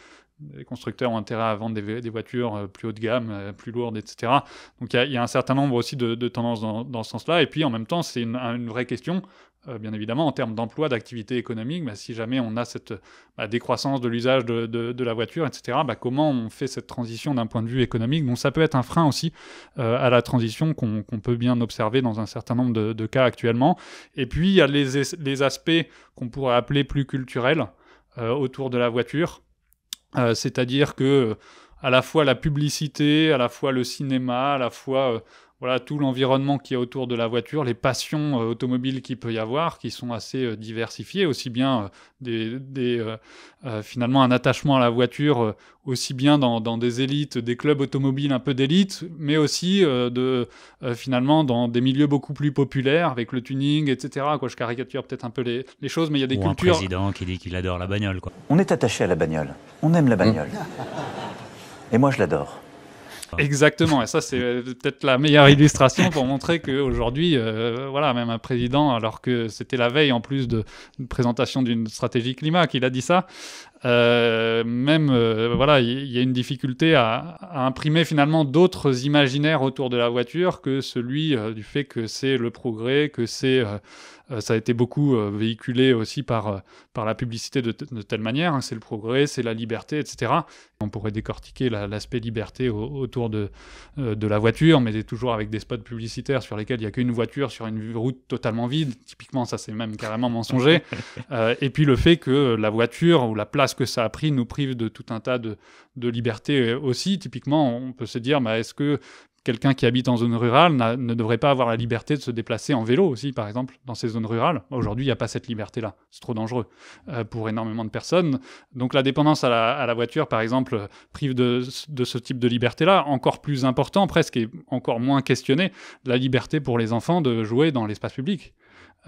les constructeurs ont intérêt à vendre des, voitures euh, plus haut de gamme, plus lourdes, etc. Donc il y, a un certain nombre aussi de, tendances dans, ce sens-là. Et puis en même temps, c'est une, une, vraie question euh, bien évidemment, en termes d'emploi, d'activité économique, bah, si jamais on a cette bah, décroissance de l'usage de, de, la voiture, etc., bah, comment on fait cette transition d'un point de vue économique Donc ça peut être un frein aussi euh, à la transition qu'on peut bien observer dans un certain nombre de, cas actuellement. Et puis, il y a les, les aspects qu'on pourrait appeler plus culturels euh, autour de la voiture, c'est-à-dire que à la fois la publicité, à la fois le cinéma, à la fois voilà tout l'environnement qui est autour de la voiture, les passions euh, automobiles qu'il peut y avoir, qui sont assez euh, diversifiées, aussi bien euh, des, finalement un attachement à la voiture, aussi bien dans, des élites, des clubs automobiles un peu d'élite, mais aussi de finalement dans des milieux beaucoup plus populaires avec le tuning, etc. Quoi, je caricature peut-être un peu les, choses, mais il y a des Ou cultures. Un président qui dit qu'il adore la bagnole, On est attaché à la bagnole, on aime la bagnole, hum. et moi je l'adore. Exactement, et ça c'est euh, peut-être la meilleure illustration pour montrer qu'aujourd'hui, aujourd'hui, euh, voilà, même un président, alors que c'était la veille en plus de présentation d'une stratégie climat qu'il a dit ça, euh, même voilà, il y, a une difficulté à, imprimer finalement d'autres imaginaires autour de la voiture que celui du fait que c'est le progrès, que c'est euh, ça a été beaucoup euh, véhiculé aussi par, euh, par la publicité de, telle manière. Hein. c'est le progrès, c'est la liberté, etc. On pourrait décortiquer l'aspect liberté autour de, de la voiture, mais toujours avec des spots publicitaires sur lesquels il n'y a qu'une voiture sur une route totalement vide. Typiquement, ça c'est même carrément mensonger. et puis le fait que la voiture ou la place que ça a pris nous prive de tout un tas de, de aussi. Typiquement, on peut se dire, bah, est-ce que quelqu'un qui habite en zone rurale ne devrait pas avoir la liberté de se déplacer en vélo aussi, par exemple, dans ces zones rurales. Aujourd'hui, il n'y a pas cette liberté-là. C'est trop dangereux euh, pour énormément de personnes. Donc la dépendance à la, voiture, par exemple, prive de, de ce type de liberté-là. Encore plus important, presque, et encore moins questionné, la liberté pour les enfants de jouer dans l'espace public.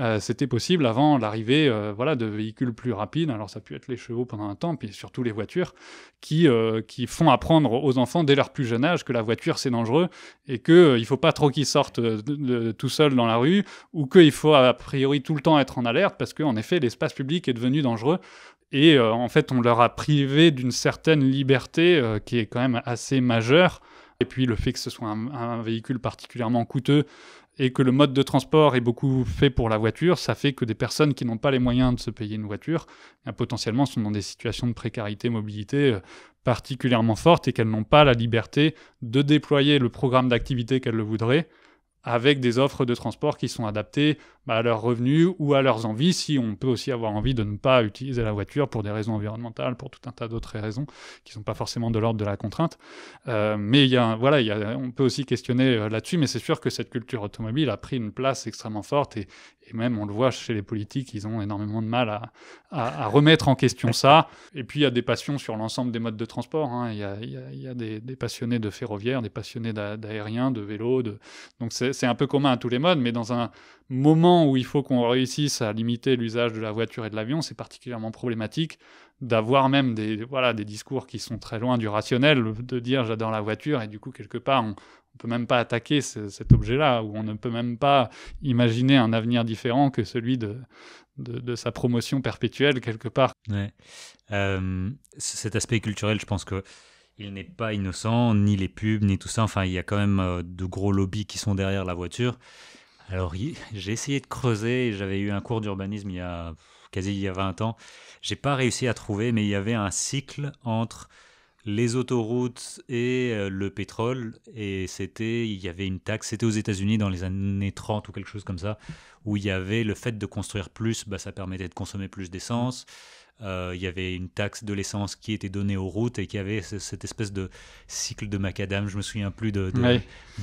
Euh, c'était possible avant l'arrivée euh, voilà, de véhicules plus rapides. Alors ça a pu être les chevaux pendant un temps, puis surtout les voitures, qui, euh, qui font apprendre aux enfants dès leur plus jeune âge que la voiture c'est dangereux et qu'il ne faut pas trop qu'ils sortent tout seuls dans la rue ou qu'il faut a priori tout le temps être en alerte parce qu'en effet l'espace public est devenu dangereux. Et en fait, on leur a privé d'une certaine liberté qui est quand même assez majeure. Et puis le fait que ce soit un véhicule particulièrement coûteux, et que le mode de transport est beaucoup fait pour la voiture, ça fait que des personnes qui n'ont pas les moyens de se payer une voiture, eh potentiellement sont dans des situations de précarité, mobilité euh, particulièrement fortes et qu'elles n'ont pas la liberté de déployer le programme d'activité qu'elles le voudraient avec des offres de transport qui sont adaptées bah, à leurs revenus ou à leurs envies, si on peut aussi avoir envie de ne pas utiliser la voiture pour des raisons environnementales, pour tout un tas d'autres raisons qui ne sont pas forcément de l'ordre de la contrainte. Euh, mais y a, voilà, on peut aussi questionner euh, là-dessus, mais c'est sûr que cette culture automobile a pris une place extrêmement forte et, et même, on le voit chez les politiques, ils ont énormément de mal à, remettre en question ça. Et puis, il y a des passions sur l'ensemble des modes de transport. Hein. Il, y a, des, passionnés de ferroviaire, des passionnés d'aérien, de vélo. Donc, c'est un peu commun à tous les modes. Mais dans un moment où il faut qu'on réussisse à limiter l'usage de la voiture et de l'avion, c'est particulièrement problématique d'avoir même des, voilà, des discours qui sont très loin du rationnel, de dire j'adore la voiture, et du coup, quelque part, on, ne peut même pas attaquer cet objet-là, ou on ne peut même pas imaginer un avenir différent que celui de, de, sa promotion perpétuelle quelque part. Euh, cet aspect culturel, je pense que il n'est pas innocent, ni les pubs, ni tout ça. Enfin, il y a quand même euh, de gros lobbies qui sont derrière la voiture. Alors, j'ai essayé de creuser. J'avais eu un cours d'urbanisme il y a quasi il y a 20 ans, j'ai pas réussi à trouver, mais il y avait un cycle entre les autoroutes et euh, le pétrole. Et c'était, il y avait une taxe, c'était aux États-Unis dans les années 30 ou quelque chose comme ça, où il y avait le fait de construire plus, bah, ça permettait de consommer plus d'essence. Euh, il y avait une taxe de l'essence qui était donnée aux routes et qui avait cette espèce de cycle de macadam. Je me souviens plus de,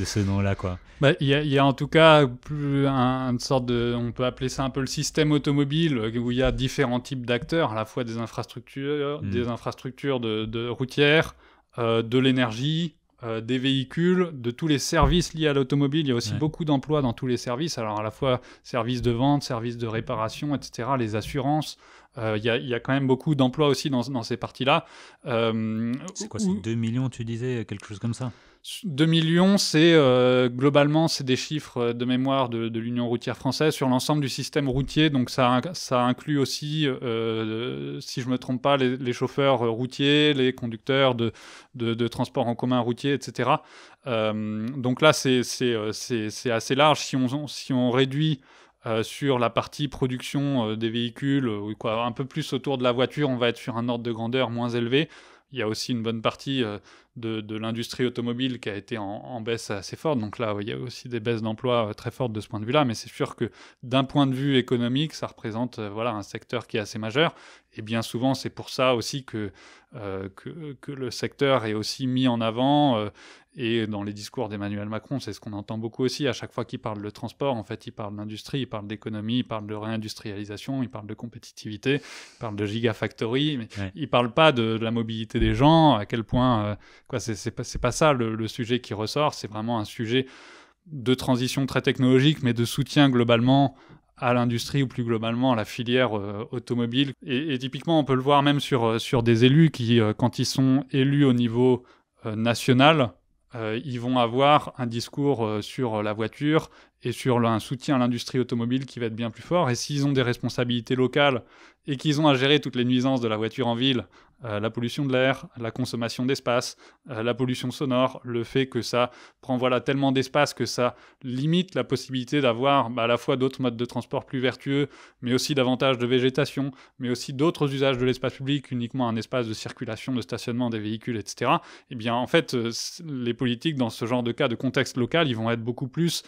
ce nom-là. Bah, il bah, y, a, y, a en tout cas plus une sorte de. On peut appeler ça un peu le système automobile où il y a différents types d'acteurs, à la fois des infrastructures, mm. des infrastructures de, routières, euh, de l'énergie, euh, des véhicules, de tous les services liés à l'automobile. Il y a aussi beaucoup d'emplois dans tous les services, alors à la fois services de vente, services de réparation, etc., les assurances. Euh, il y, a quand même beaucoup d'emplois aussi dans, ces parties-là. Euh, c'est quoi, c'est 2 millions, tu disais, quelque chose comme ça 2 millions, c'est euh, globalement, c'est des chiffres de mémoire de, l'Union routière française sur l'ensemble du système routier. Donc ça, ça inclut aussi, si je ne me trompe pas, les, chauffeurs routiers, les conducteurs de, transports transport en commun routier, etc. donc là, c'est assez large. Si si on réduit euh, sur la partie production euh, des véhicules, euh, quoi, un peu plus autour de la voiture, on va être sur un ordre de grandeur moins élevé. Il y a aussi une bonne partie de, de l'industrie automobile qui a été en, baisse assez forte. Donc là, il y a aussi des baisses d'emplois euh, très fortes de ce point de vue-là, mais c'est sûr que d'un point de vue économique, ça représente euh, voilà, un secteur qui est assez majeur. Et bien souvent, c'est pour ça aussi que, euh, que, que, le secteur est aussi mis en avant. et dans les discours d'Emmanuel Macron, c'est ce qu'on entend beaucoup aussi. À chaque fois qu'il parle de transport, en fait, il parle d'industrie, il parle d'économie, il parle de réindustrialisation, il parle de compétitivité, il parle de gigafactory. Mais Il parle pas de, la mobilité des gens, à quel point c'est pas, ça le, sujet qui ressort, c'est vraiment un sujet de transition très technologique, mais de soutien globalement à l'industrie ou plus globalement à la filière euh, automobile. Et, typiquement, on peut le voir même sur, euh, des élus qui, euh, quand ils sont élus au niveau national, ils vont avoir un discours sur la voiture et sur un soutien à l'industrie automobile qui va être bien plus fort. Et s'ils ont des responsabilités locales et qu'ils ont à gérer toutes les nuisances de la voiture en ville euh, la pollution de l'air, la consommation d'espace, euh, la pollution sonore, le fait que ça prend voilà, tellement d'espace que ça limite la possibilité d'avoir bah, à la fois d'autres modes de transport plus vertueux, mais aussi davantage de végétation, mais aussi d'autres usages de l'espace public, uniquement un espace de circulation, de stationnement des véhicules, etc. Eh bien, en fait, euh, les politiques dans ce genre de cas de contexte local, ils vont être beaucoup plus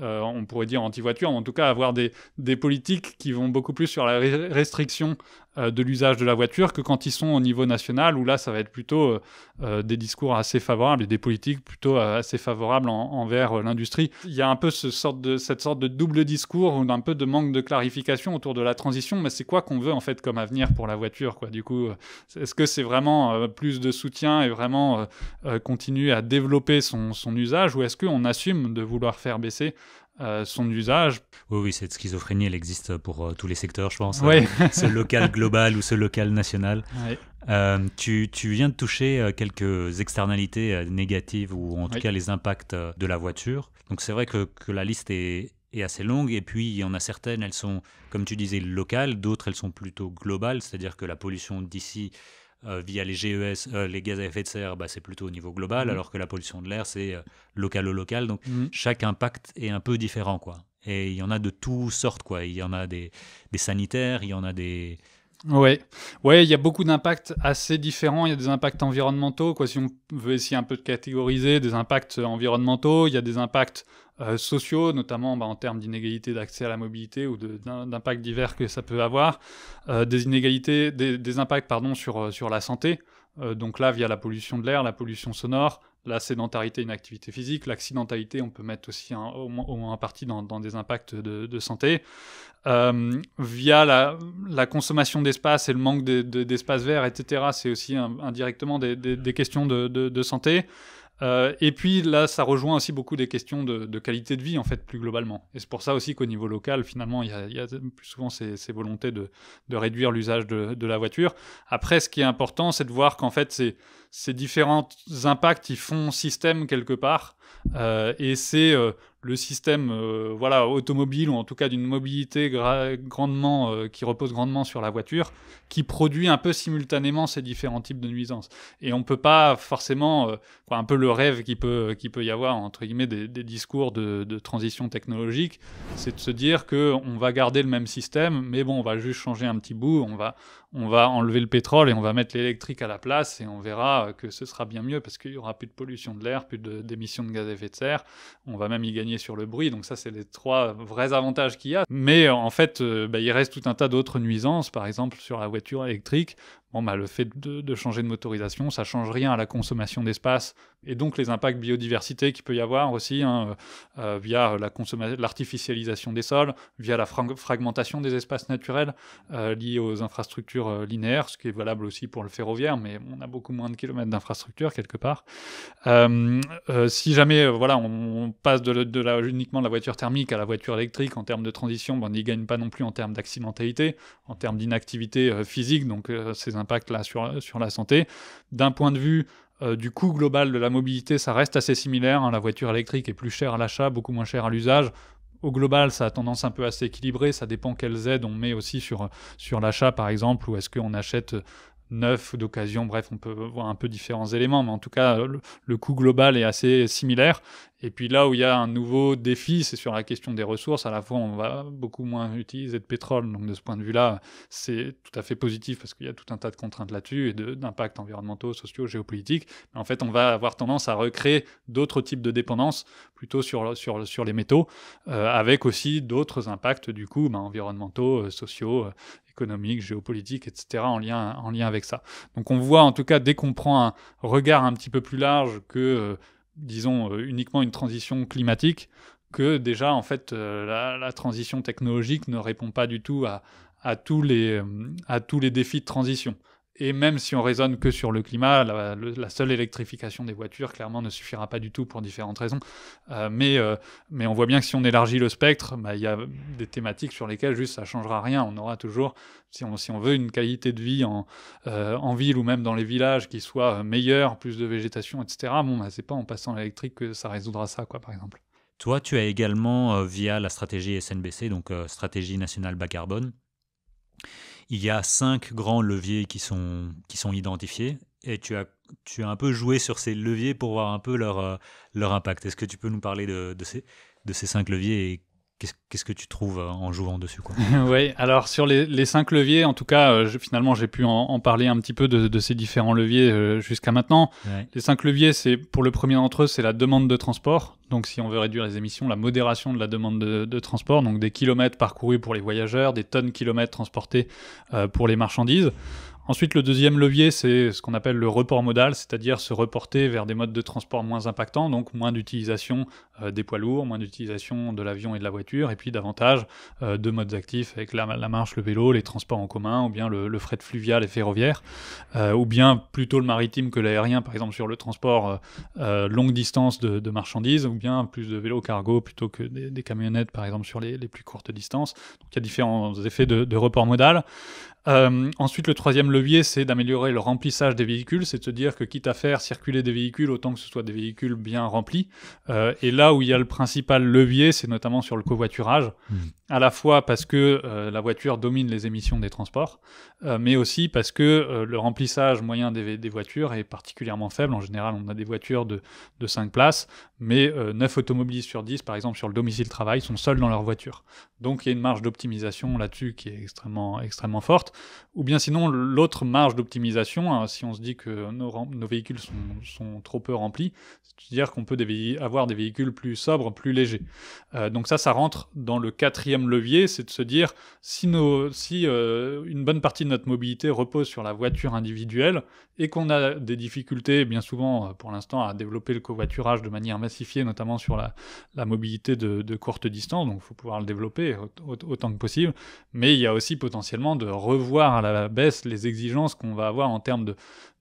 euh, on pourrait dire anti-voiture, en tout cas avoir des, politiques qui vont beaucoup plus sur la restriction euh, de l'usage de la voiture que quand ils sont au niveau national, où là, ça va être plutôt euh, des discours assez favorables et des politiques plutôt assez favorables envers l'industrie. Il y a un peu ce sorte de, cette sorte de double discours ou un peu de manque de clarification autour de la transition, mais c'est quoi qu'on veut en fait comme avenir pour la voiture quoi, Du coup, est-ce que c'est vraiment plus de soutien et vraiment continuer à développer son, son usage ou est-ce qu'on assume de vouloir faire baisser euh, son usage. Oui, oui, cette schizophrénie, elle existe pour euh, tous les secteurs, je pense. Hein. Oui. ce local global ou ce local national. Euh, tu, viens de toucher quelques externalités négatives ou en tout cas les impacts de la voiture. Donc c'est vrai que, la liste est, est assez longue. Et puis, il y en a certaines, elles sont, comme tu disais, locales, d'autres, elles sont plutôt globales, c'est-à-dire que la pollution d'ici euh, via les GES, euh, les gaz à effet de serre, bah, c'est plutôt au niveau global, mhm. alors que la pollution de l'air, c'est euh, local au local. Donc mhm. chaque impact est un peu différent. quoi. Et il y en a de toutes sortes. quoi. Il y en a des sanitaires, il y en a des, oui, il y a beaucoup d'impacts assez différents. Il y a des impacts environnementaux, quoi, si on veut essayer un peu de catégoriser, des impacts environnementaux. Il y a des impacts euh, sociaux, notamment bah, en termes d'inégalités d'accès à la mobilité ou d'impacts divers que ça peut avoir. Euh, des inégalités, des, impacts, pardon, sur euh, la santé. donc là, via la pollution de l'air, la pollution sonore, la sédentarité, une activité physique, l'accidentalité, on peut mettre aussi au, moins, dans, des impacts de, santé, euh, via la, consommation d'espace et le manque d'espace vert, etc. C'est aussi indirectement des, questions de, santé. Euh, et puis là, ça rejoint aussi beaucoup des questions de, qualité de vie, en fait, plus globalement. Et c'est pour ça aussi qu'au niveau local, finalement, il y a, plus souvent ces, volontés de, réduire l'usage de, la voiture. Après, ce qui est important, c'est de voir qu'en fait, c'est ces différents impacts, ils font système quelque part. Euh, et c'est euh, le système euh, voilà, automobile, ou en tout cas d'une mobilité grandement, qui repose grandement sur la voiture, qui produit un peu simultanément ces différents types de nuisances. Et on ne peut pas forcément, un peu le rêve qui peut, qui peut y avoir, entre guillemets, des, discours de, de, transition technologique, c'est de se dire qu'on va garder le même système, mais bon, on va juste changer un petit bout, on va, on va enlever le pétrole et on va mettre l'électrique à la place et on verra euh, que ce sera bien mieux parce qu'il y aura plus de pollution de l'air, plus d'émissions de, gaz à effet de serre. On va même y gagner sur le bruit. Donc ça, c'est les trois vrais avantages qu'il y a. Mais euh, en fait, euh, bah, il reste tout un tas d'autres nuisances. Par exemple, sur la voiture électrique, bon, bah, le fait de, changer de motorisation, ça change rien à la consommation d'espace et donc les impacts biodiversité qu'il peut y avoir aussi hein, euh, euh, via la l'artificialisation des sols, via la fragmentation des espaces naturels euh, liés aux infrastructures linéaires, ce qui est valable aussi pour le ferroviaire, mais on a beaucoup moins de kilomètres d'infrastructures quelque part. si jamais voilà, on, passe de, de uniquement de la voiture thermique à la voiture électrique en termes de transition, ben, on n'y gagne pas non plus en termes d'accidentalité, en termes d'inactivité physique, donc ces impact là sur, sur la santé. D'un point de vue euh, du coût global de la mobilité, ça reste assez similaire. Hein. La voiture électrique est plus chère à l'achat, beaucoup moins chère à l'usage. Au global, ça a tendance un peu à s'équilibrer. Ça dépend quelles aides on met aussi sur, sur l'achat, par exemple, ou est-ce qu'on achète neuf d'occasion. Bref, on peut voir un peu différents éléments, mais en tout cas, le, coût global est assez similaire. Et puis là où il y a un nouveau défi, c'est sur la question des ressources. À la fois, on va beaucoup moins utiliser de pétrole. Donc de ce point de vue-là, c'est tout à fait positif parce qu'il y a tout un tas de contraintes là-dessus et d'impacts environnementaux, sociaux, géopolitiques. Mais en fait, on va avoir tendance à recréer d'autres types de dépendances plutôt sur, sur, sur les métaux, euh, avec aussi d'autres impacts du coup ben, environnementaux, euh, sociaux, euh, économique, géopolitique, etc., en lien, avec ça. Donc on voit en tout cas, dès qu'on prend un regard un petit peu plus large que, euh, disons, euh, uniquement une transition climatique, que déjà, en fait, euh, la, transition technologique ne répond pas du tout à, tous, les, à tous les défis de transition. Et même si on raisonne que sur le climat, la, seule électrification des voitures, clairement, ne suffira pas du tout pour différentes raisons. Euh, mais, euh, mais on voit bien que si on élargit le spectre, bah, il y a des thématiques sur lesquelles juste ça changera rien. On aura toujours, si on, si on veut une qualité de vie en, euh, en ville ou même dans les villages qui soit meilleure, plus de végétation, etc., bon, bah, c'est pas en passant l'électrique que ça résoudra ça, quoi, par exemple. Toi, tu as également, via la stratégie SNBC, donc stratégie nationale bas carbone, il y a cinq grands leviers qui sont, qui sont identifiés et tu as, tu as un peu joué sur ces leviers pour voir un peu leur, euh, leur impact. Est-ce que tu peux nous parler de, de, ces, de ces cinq leviers qu'est-ce que tu trouves euh, en jouant dessus quoi Oui, alors sur les, cinq leviers, en tout cas, euh, finalement, j'ai pu en, parler un petit peu de, ces différents leviers euh, jusqu'à maintenant. Les cinq leviers, c'est pour le premier d'entre eux, c'est la demande de transport. Donc, si on veut réduire les émissions, la modération de la demande de, transport, donc des kilomètres parcourus pour les voyageurs, des tonnes kilomètres transportées pour les marchandises. Ensuite, le deuxième levier, c'est ce qu'on appelle le report modal, c'est-à-dire se reporter vers des modes de transport moins impactants, donc moins d'utilisation euh, des poids lourds, moins d'utilisation de l'avion et de la voiture, et puis davantage euh, de modes actifs avec la, marche, le vélo, les transports en commun, ou bien le, fret fluvial et ferroviaire, euh, ou bien plutôt le maritime que l'aérien, par exemple sur le transport longue distance de, marchandises, ou bien plus de vélo cargo plutôt que des, camionnettes, par exemple sur les, plus courtes distances. Donc il y a différents effets de report modal. Euh, ensuite, le troisième levier, c'est d'améliorer le remplissage des véhicules, c'est de se dire que quitte à faire circuler des véhicules, autant que ce soit des véhicules bien remplis. Euh, et là où il y a le principal levier, c'est notamment sur le covoiturage, hmm. à la fois parce que euh, la voiture domine les émissions des transports, mais aussi parce que le remplissage moyen des, voitures est particulièrement faible. En général, on a des voitures de, 5 places, mais 9 automobilistes sur 10, par exemple sur le domicile-travail, sont seuls dans leur voiture. Donc il y a une marge d'optimisation là-dessus qui est extrêmement, extrêmement forte ou bien sinon l'autre marge d'optimisation, hein, si on se dit que nos, véhicules sont, trop peu remplis, c'est-à-dire qu'on peut avoir des véhicules plus sobres, plus légers. Euh, donc ça, ça rentre dans le quatrième levier, c'est de se dire si, si euh, une bonne partie de notre mobilité repose sur la voiture individuelle et qu'on a des difficultés, bien souvent euh, pour l'instant, à développer le covoiturage de manière massifiée, notamment sur la, mobilité de, de, courte distance, donc il faut pouvoir le développer autant que possible, mais il y a aussi potentiellement de revoir voir à la baisse les exigences qu'on va avoir en termes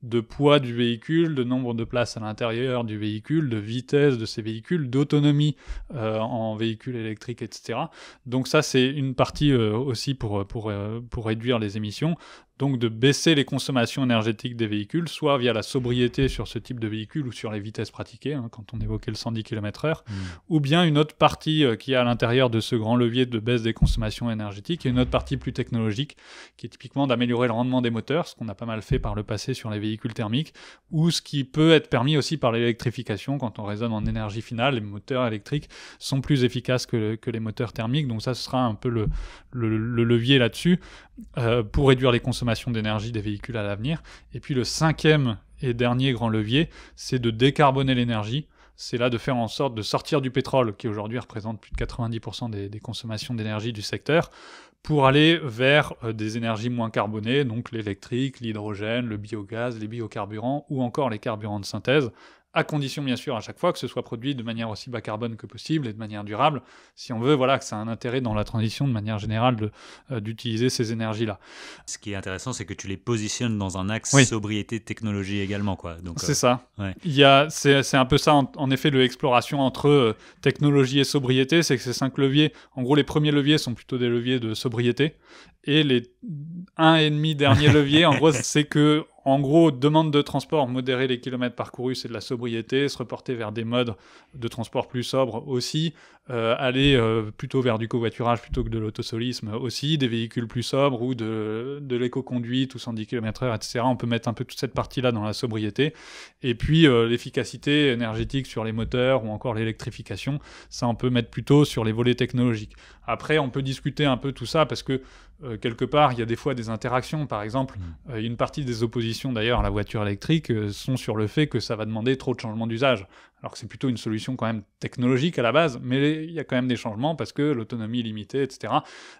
de, poids du véhicule, de nombre de places à l'intérieur du véhicule, de vitesse de ces véhicules, d'autonomie euh, en véhicule électrique, etc. Donc ça, c'est une partie euh, aussi pour, pour, euh, pour réduire les émissions donc de baisser les consommations énergétiques des véhicules, soit via la sobriété sur ce type de véhicule ou sur les vitesses pratiquées, hein, quand on évoquait le 110 km/h, hmm. ou bien une autre partie euh, qui est à l'intérieur de ce grand levier de baisse des consommations énergétiques, et une autre partie plus technologique, qui est typiquement d'améliorer le rendement des moteurs, ce qu'on a pas mal fait par le passé sur les véhicules thermiques, ou ce qui peut être permis aussi par l'électrification, quand on raisonne en énergie finale, les moteurs électriques sont plus efficaces que, les moteurs thermiques, donc ça ce sera un peu le levier là-dessus. Euh, pour réduire les consommations d'énergie des véhicules à l'avenir. Et puis le cinquième et dernier grand levier, c'est de décarboner l'énergie. C'est là de faire en sorte de sortir du pétrole, qui aujourd'hui représente plus de 90% des consommations d'énergie du secteur, pour aller vers euh, des énergies moins carbonées, donc l'électrique, l'hydrogène, le biogaz, les biocarburants ou encore les carburants de synthèse à condition bien sûr à chaque fois que ce soit produit de manière aussi bas carbone que possible et de manière durable, si on veut voilà que ça a un intérêt dans la transition de manière générale euh, d'utiliser ces énergies là. Ce qui est intéressant, c'est que tu les positionnes dans un axe sobriété technologie également quoi. Donc c'est euh, ça. Il y a c'est un peu ça en, effet de l'exploration entre euh, technologie et sobriété, c'est que ces cinq leviers, en gros les premiers leviers sont plutôt des leviers de sobriété et les un et demi derniers leviers en gros c'est que en gros, demande de transport, modérer les kilomètres parcourus, c'est de la sobriété, se reporter vers des modes de transport plus sobres aussi, euh, aller euh, plutôt vers du covoiturage plutôt que de l'autosolisme aussi, des véhicules plus sobres ou de, l'éco-conduite ou 110 km/h, etc. On peut mettre un peu toute cette partie-là dans la sobriété. Et puis euh, l'efficacité énergétique sur les moteurs ou encore l'électrification, ça on peut mettre plutôt sur les volets technologiques. Après, on peut discuter un peu tout ça parce que euh, quelque part, il y a des fois des interactions. Par exemple, mm. euh, une partie des oppositions, d'ailleurs, à la voiture électrique, euh, sont sur le fait que ça va demander trop de changements d'usage alors que c'est plutôt une solution quand même technologique à la base, mais il y a quand même des changements parce que l'autonomie limitée, etc.,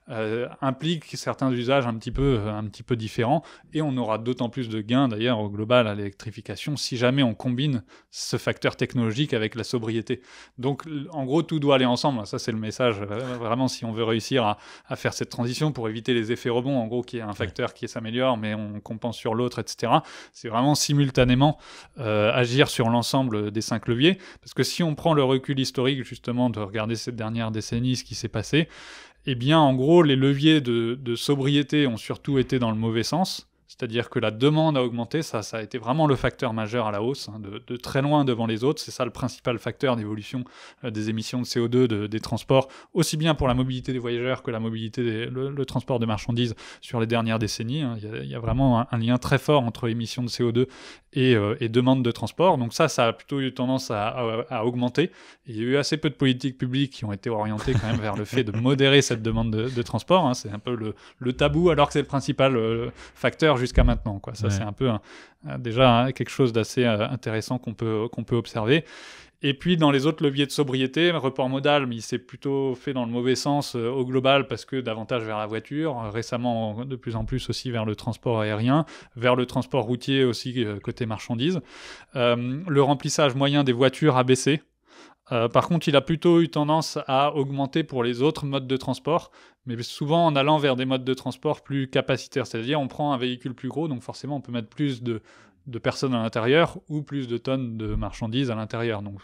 euh, implique certains usages un petit peu, un petit peu différents, et on aura d'autant plus de gains d'ailleurs au global à l'électrification si jamais on combine ce facteur technologique avec la sobriété. Donc en gros, tout doit aller ensemble, ça c'est le message, euh, vraiment si on veut réussir à, faire cette transition pour éviter les effets rebonds, en gros, qui est un facteur qui s'améliore, mais on compense sur l'autre, etc., c'est vraiment simultanément euh, agir sur l'ensemble des cinq leviers parce que si on prend le recul historique justement de regarder cette dernière décennie, ce qui s'est passé, eh bien en gros les leviers de sobriété ont surtout été dans le mauvais sens, c'est-à-dire que la demande a augmenté, ça, ça a été vraiment le facteur majeur à la hausse, hein, de, très loin devant les autres. C'est ça le principal facteur d'évolution euh, des émissions de CO2 des transports, aussi bien pour la mobilité des voyageurs que la mobilité le, transport de marchandises sur les dernières décennies. Hein. Il, y a, vraiment un, lien très fort entre émissions de CO2 et, euh, demande de transport. Donc ça, ça a plutôt eu tendance à, augmenter. il y a eu assez peu de politiques publiques qui ont été orientées quand même vers le fait de modérer cette demande de, transport. Hein. C'est un peu le, tabou, alors que c'est le principal euh, facteur jusqu'à maintenant. Quoi. Ça, c'est un peu déjà quelque chose d'assez euh, intéressant qu'on peut, peut observer. Et puis dans les autres leviers de sobriété, le report modal, mais il s'est plutôt fait dans le mauvais sens euh, au global parce que davantage vers la voiture, euh, récemment de plus en plus aussi vers le transport aérien, vers le transport routier aussi côté marchandises. le remplissage moyen des voitures a baissé euh, par contre, il a plutôt eu tendance à augmenter pour les autres modes de transport, mais souvent en allant vers des modes de transport plus capacitaires, c'est-à-dire on prend un véhicule plus gros, donc forcément on peut mettre plus de, de personnes à l'intérieur ou plus de tonnes de marchandises à l'intérieur. Donc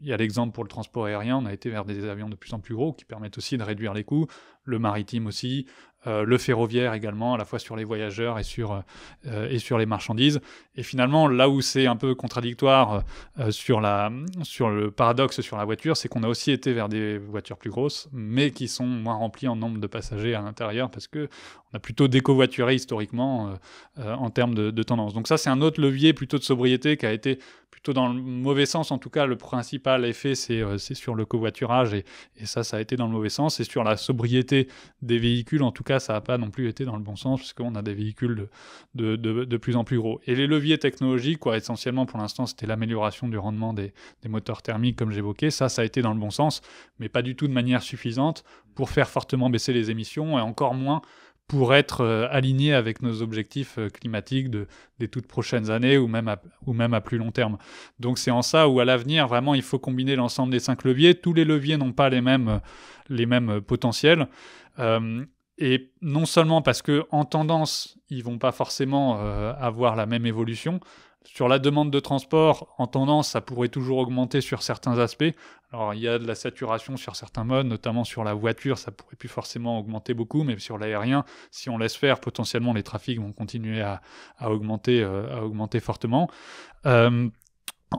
il y a l'exemple pour le transport aérien, on a été vers des avions de plus en plus gros qui permettent aussi de réduire les coûts, le maritime aussi, euh, le ferroviaire également, à la fois sur les voyageurs et sur, euh, et sur les marchandises. Et finalement, là où c'est un peu contradictoire euh, sur, la, sur le paradoxe sur la voiture, c'est qu'on a aussi été vers des voitures plus grosses, mais qui sont moins remplies en nombre de passagers à l'intérieur, parce que on a plutôt décovoituré historiquement euh, euh, en termes de, tendance. Donc ça, c'est un autre levier plutôt de sobriété qui a été plutôt dans le mauvais sens. En tout cas, le principal effet, c'est euh, sur le covoiturage et, ça, ça a été dans le mauvais sens. Et sur la sobriété des véhicules, en tout cas, ça n'a pas non plus été dans le bon sens puisqu'on a des véhicules de, plus en plus gros. Et les leviers technologiques, quoi, essentiellement pour l'instant, c'était l'amélioration du rendement des, des moteurs thermiques, comme j'évoquais. Ça, ça a été dans le bon sens, mais pas du tout de manière suffisante pour faire fortement baisser les émissions et encore moins pour être euh, aligné avec nos objectifs euh, climatiques des toutes prochaines années ou même à, ou même à plus long terme. Donc c'est en ça où à l'avenir, vraiment, il faut combiner l'ensemble des cinq leviers. Tous les leviers n'ont pas les mêmes, euh, les mêmes potentiels. et non seulement parce que en tendance, ils vont pas forcément avoir la même évolution, sur la demande de transport, en tendance, ça pourrait toujours augmenter sur certains aspects. Alors, il y a de la saturation sur certains modes, notamment sur la voiture, ça pourrait plus forcément augmenter beaucoup, mais sur l'aérien, si on laisse faire, potentiellement les trafics vont continuer à, augmenter, euh, à augmenter fortement. Euh,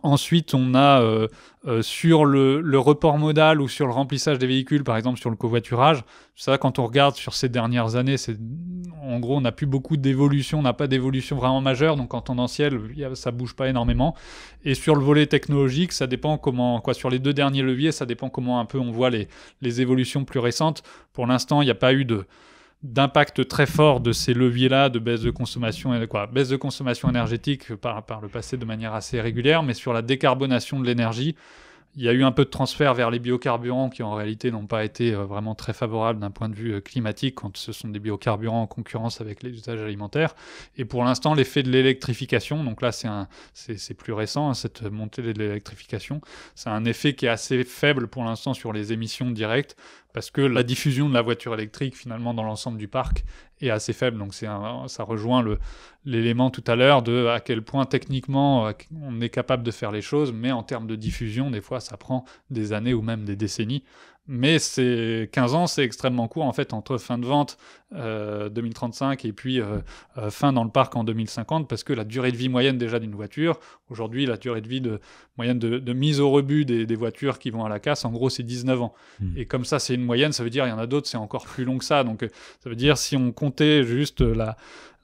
Ensuite, on a euh, euh, sur le, report modal ou sur le remplissage des véhicules, par exemple sur le covoiturage. Ça, quand on regarde sur ces dernières années, c'est en gros, on n'a plus beaucoup d'évolution, on n'a pas d'évolution vraiment majeure. Donc en tendanciel, ça bouge pas énormément. Et sur le volet technologique, ça dépend comment, quoi, sur les deux derniers leviers, ça dépend comment un peu on voit les, les évolutions plus récentes. Pour l'instant, il n'y a pas eu de d'impact très fort de ces leviers-là de baisse de consommation euh, quoi baisse de consommation énergétique par, par le passé de manière assez régulière, mais sur la décarbonation de l'énergie, il y a eu un peu de transfert vers les biocarburants qui en réalité n'ont pas été euh, vraiment très favorables d'un point de vue euh, climatique quand ce sont des biocarburants en concurrence avec les usages alimentaires. Et pour l'instant, l'effet de l'électrification, donc là c'est plus récent, hein, cette montée de l'électrification, c'est un effet qui est assez faible pour l'instant sur les émissions directes, parce que la diffusion de la voiture électrique finalement dans l'ensemble du parc est assez faible. Donc c'est ça rejoint l'élément tout à l'heure de à quel point techniquement euh, on est capable de faire les choses, mais en termes de diffusion, des fois ça prend des années ou même des décennies. Mais c'est 15 ans, c'est extrêmement court en fait entre fin de vente 2035 euh, et puis euh, euh, fin dans le parc en 2050 parce que la durée de vie moyenne déjà d'une voiture, aujourd'hui la durée de vie moyenne de, mise au rebut des, voitures qui vont à la casse, en gros c'est 19 ans. Hmm. Et comme ça c'est une moyenne, ça veut dire qu'il y en a d'autres, c'est encore plus long que ça. Donc ça veut dire si on comptait juste la,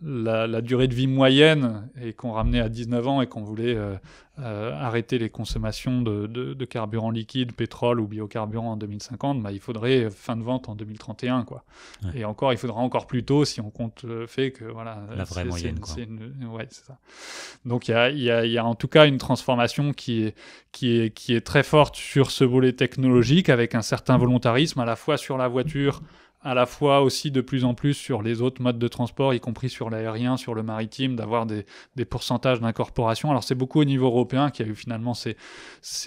la, durée de vie moyenne et qu'on ramenait à 19 ans et qu'on voulait euh, euh, arrêter les consommations de, carburant liquide, pétrole ou biocarburant en 2050, bah, il faudrait euh, fin de vente en 2031. Quoi. Et encore, il faudra encore plus tôt si on compte le fait que voilà, la vraie moyenne. quoi. ça. Donc il y a, en tout cas une transformation qui est très forte sur ce volet technologique avec un certain volontarisme à la fois sur la voiture à la fois aussi de plus en plus sur les autres modes de transport, y compris sur l'aérien, sur le maritime, d'avoir des, pourcentages d'incorporation. Alors c'est beaucoup au niveau européen qu'il y a eu finalement ces,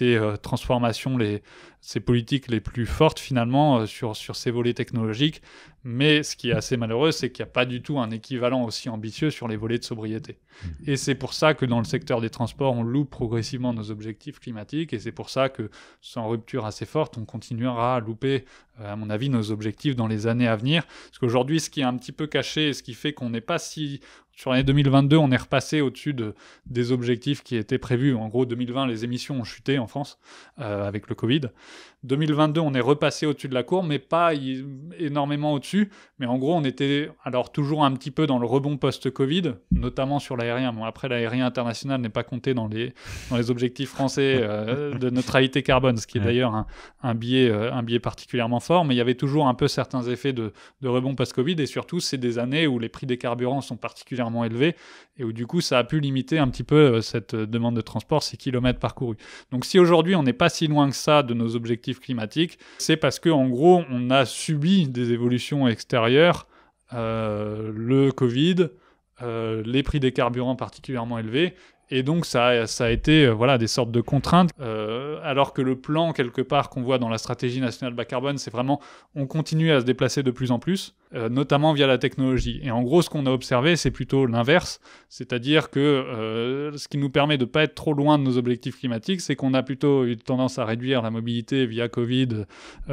euh, transformations les, ces politiques les plus fortes finalement euh, sur, sur ces volets technologiques. Mais ce qui est assez malheureux, c'est qu'il n'y a pas du tout un équivalent aussi ambitieux sur les volets de sobriété. Mmh. Et c'est pour ça que dans le secteur des transports, on loupe progressivement nos objectifs climatiques. Et c'est pour ça que sans rupture assez forte, on continuera à louper, euh, à mon avis, nos objectifs dans les années à venir. Parce qu'aujourd'hui, ce qui est un petit peu caché et ce qui fait qu'on n'est pas si sur l'année 2022, on est repassé au-dessus des objectifs qui étaient prévus. En gros, 2020, les émissions ont chuté en France euh, avec le Covid. 2022, on est repassé au-dessus de la courbe, mais pas énormément au-dessus. Mais en gros, on était alors toujours un petit peu dans le rebond post-Covid, notamment sur l'aérien. Bon, après, l'aérien international n'est pas compté dans les, les objectifs français euh, de neutralité carbone, ce qui est d'ailleurs un, un, biais, euh, un particulièrement fort. Mais il y avait toujours un peu certains effets de, de rebond post-Covid. Et surtout, c'est des années où les prix des carburants sont particulièrement élevés et où du coup, ça a pu limiter un petit peu euh, cette demande de transport, ces kilomètres parcourus. Donc si aujourd'hui, on n'est pas si loin que ça de nos objectifs climatique, c'est parce que en gros on a subi des évolutions extérieures, euh, le Covid, euh, les prix des carburants particulièrement élevés, et donc ça, ça a été euh, voilà des sortes de contraintes, euh, alors que le plan quelque part qu'on voit dans la stratégie nationale bas carbone, c'est vraiment on continue à se déplacer de plus en plus, euh, notamment via la technologie. Et en gros, ce qu'on a observé, c'est plutôt l'inverse, c'est-à-dire que ce qui nous permet de pas être trop loin de nos objectifs climatiques, c'est qu'on a plutôt eu tendance à réduire la mobilité via Covid,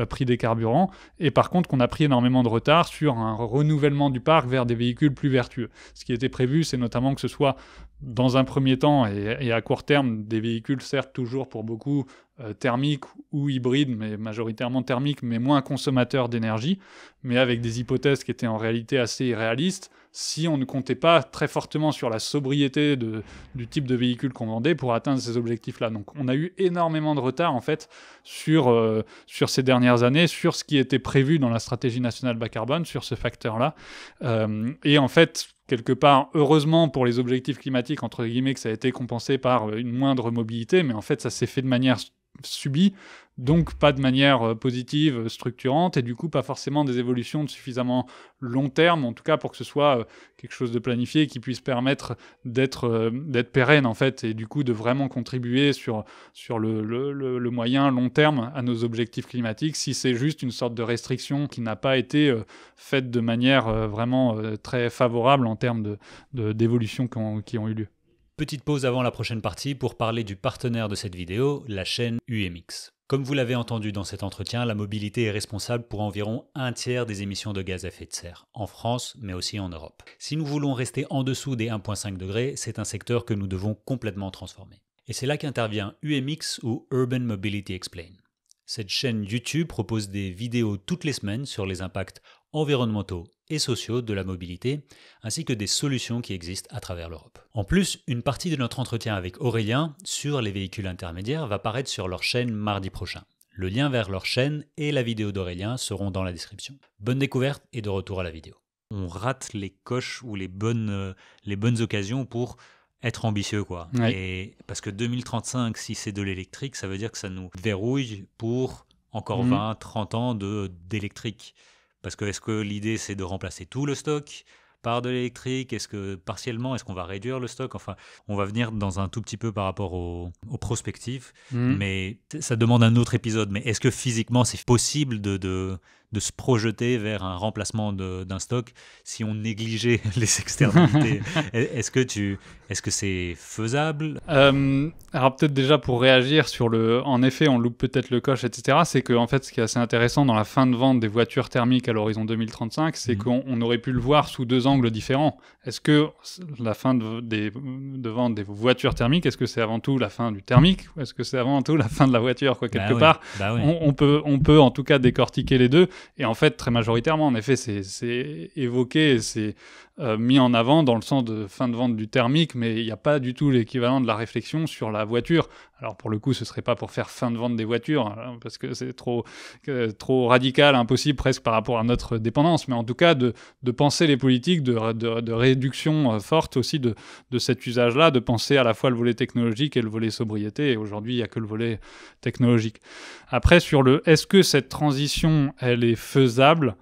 prix des carburants, et par contre qu'on a pris énormément de retard sur un renouvellement du parc vers des véhicules plus vertueux. Ce qui était prévu, c'est notamment que ce soit dans un premier temps et, à court terme, des véhicules, certes, toujours pour beaucoup euh, thermiques ou hybrides, mais majoritairement thermiques, mais moins consommateurs d'énergie, mais avec des hypothèses qui étaient en réalité assez irréalistes, si on ne comptait pas très fortement sur la sobriété de, du type de véhicule qu'on vendait pour atteindre ces objectifs-là. Donc on a eu énormément de retard, en fait, sur, euh, sur ces dernières années, sur ce qui était prévu dans la stratégie nationale bas carbone, sur ce facteur-là. Euh, et en fait, quelque part, heureusement pour les objectifs climatiques, entre guillemets, que ça a été compensé par une moindre mobilité, mais en fait, ça s'est fait de manière subie donc pas de manière euh, positive, euh, structurante, et du coup pas forcément des évolutions de suffisamment long terme, en tout cas pour que ce soit euh, quelque chose de planifié qui puisse permettre d'être d'être pérenne en fait, et du coup de vraiment contribuer sur, sur le, le, moyen, long terme à nos objectifs climatiques, si c'est juste une sorte de restriction qui n'a pas été faite de manière vraiment très favorable en termes de, d'évolution qui ont eu lieu. Petite pause avant la prochaine partie pour parler du partenaire de cette vidéo, la chaîne UMX. Comme vous l'avez entendu dans cet entretien, la mobilité est responsable pour environ un tiers des émissions de gaz à effet de serre, en France mais aussi en Europe. Si nous voulons rester en dessous des 1,5 degrés, c'est un secteur que nous devons complètement transformer. Et c'est là qu'intervient UMX ou Urban Mobility Explain. Cette chaîne YouTube propose des vidéos toutes les semaines sur les impacts environnementaux et sociaux de la mobilité, ainsi que des solutions qui existent à travers l'Europe. En plus, une partie de notre entretien avec Aurélien sur les véhicules intermédiaires va paraître sur leur chaîne mardi prochain. Le lien vers leur chaîne et la vidéo d'Aurélien seront dans la description. Bonne découverte et de retour à la vidéo. On rate les coches ou les bonnes, euh, les bonnes occasions pour être ambitieux quoi. Et parce que 2035 si c'est de l'électrique, ça veut dire que ça nous verrouille pour encore 20 mhm. 30 ans d'électrique. Parce que est-ce que l'idée c'est de remplacer tout le stock par de l'électrique Est-ce que partiellement, est-ce qu'on va réduire le stock Enfin, on va venir dans un tout petit peu par rapport aux prospectifs, mmh. mais ça demande un autre épisode. Mais est-ce que physiquement, c'est possible de, de se projeter vers un remplacement d'un stock si on négligeait les externalités. est-ce que tu, est-ce que c'est faisable euh, Alors peut-être déjà pour réagir sur le, en effet, on loupe peut-être le coche, etc. C'est qu'en en fait, ce qui est assez intéressant dans la fin de vente des voitures thermiques à l'horizon 2035, c'est mhm. qu'on aurait pu le voir sous deux angles différents. Est-ce que la fin de, des, vente des voitures thermiques, est-ce que c'est avant tout la fin du thermique ou est-ce que c'est avant tout la fin de la voiture, quoi, bah quelque part bah on, peut, on peut en tout cas décortiquer les deux. Et en fait, très majoritairement, en effet, c'est évoqué, c'est euh, mis en avant dans le sens de fin de vente du thermique, mais il n'y a pas du tout l'équivalent de la réflexion sur la voiture. Alors pour le coup, ce serait pas pour faire fin de vente des voitures, hein, parce que c'est trop, trop radical, impossible presque par rapport à notre dépendance, mais en tout cas de, de penser les politiques de, de, réduction euh, forte aussi de, de cet usage-là, de penser à la fois le volet technologique et le volet sobriété, et aujourd'hui il n'y a que le volet technologique. Après, sur le est-ce que cette transition, elle est faisable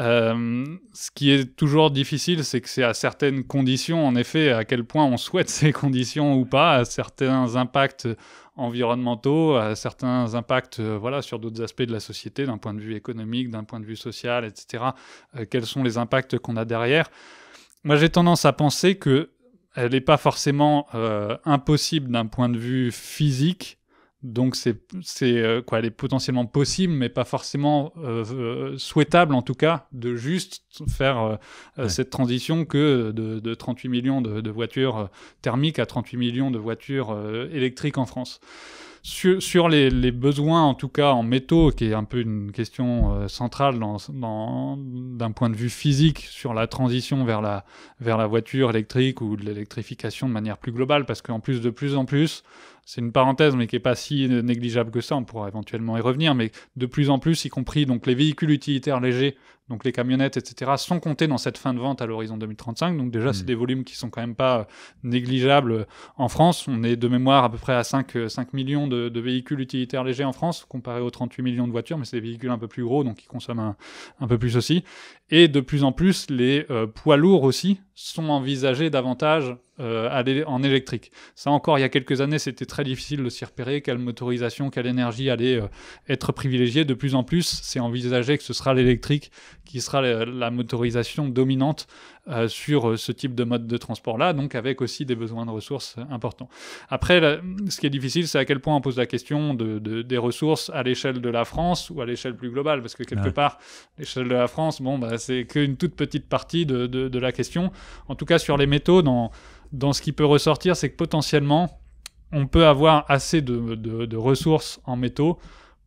euh, ce qui est toujours difficile, c'est que c'est à certaines conditions, en effet, à quel point on souhaite ces conditions ou pas, à certains impacts environnementaux, à certains impacts euh, voilà, sur d'autres aspects de la société, d'un point de vue économique, d'un point de vue social, etc. Euh, quels sont les impacts qu'on a derrière Moi, j'ai tendance à penser que elle n'est pas forcément impossible d'un point de vue physique, donc c'est c'est euh, quoi, elle est potentiellement possible, mais pas forcément euh, euh, souhaitable en tout cas, de juste faire cette transition que de, 38 millions de, voitures thermiques à 38 millions de voitures électriques en France. Sur, les, les, besoins, en tout cas en métaux, qui est un peu une question centrale d'un point de vue physique sur la transition vers la, vers la voiture électrique ou de l'électrification de manière plus globale, parce qu'en plus de plus en plus, c'est une parenthèse, mais qui n'est pas si négligeable que ça. On pourra éventuellement y revenir, mais de plus en plus, y compris donc les véhicules utilitaires légers donc les camionnettes, etc., sont comptés dans cette fin de vente à l'horizon 2035. Donc déjà, hmm. c'est des volumes qui sont quand même pas euh, négligeables euh, en France. On est de mémoire à peu près à 5, 5 euh, millions de, véhicules utilitaires légers en France, comparé aux 38 millions de voitures, mais c'est des véhicules un peu plus gros, donc ils consomment un, peu plus aussi. Et de plus en plus, les poids lourds aussi sont envisagés davantage en électrique. Ça encore, il y a quelques années, c'était très difficile de s'y repérer, quelle motorisation, quelle énergie allait être privilégiée. De plus en plus, c'est envisagé que ce sera l'électrique qui sera la, motorisation dominante euh, sur euh, ce type de mode de transport-là, donc avec aussi des besoins de ressources importants. Après, ce qui est difficile, c'est à quel point on pose la question des ressources à l'échelle de la France ou à l'échelle plus globale, parce que quelque part, l'échelle de la France, bon, bah, c'est qu'une toute petite partie de, la question. En tout cas, sur les métaux, dans, dans ce qui peut ressortir, c'est que potentiellement, on peut avoir assez de, ressources en métaux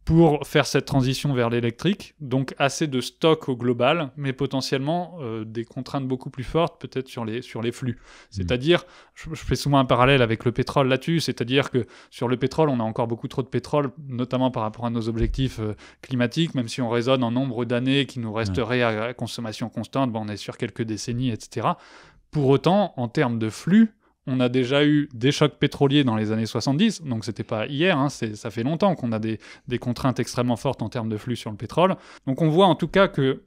pour faire cette transition vers l'électrique. Donc assez de stock au global, mais potentiellement euh, des contraintes beaucoup plus fortes peut-être sur les, sur les flux. Hmm. C'est-à-dire, je, fais souvent un parallèle avec le pétrole là-dessus, c'est-à-dire que sur le pétrole, on a encore beaucoup trop de pétrole, notamment par rapport à nos objectifs euh, climatiques, même si on raisonne en nombre d'années qui nous resteraient à, consommation constante, on est sur quelques décennies, etc. Pour autant, en termes de flux, on a déjà eu des chocs pétroliers dans les années 70, donc c'était pas hier, hein, ça fait longtemps qu'on a des, contraintes extrêmement fortes en termes de flux sur le pétrole. Donc on voit en tout cas qu'il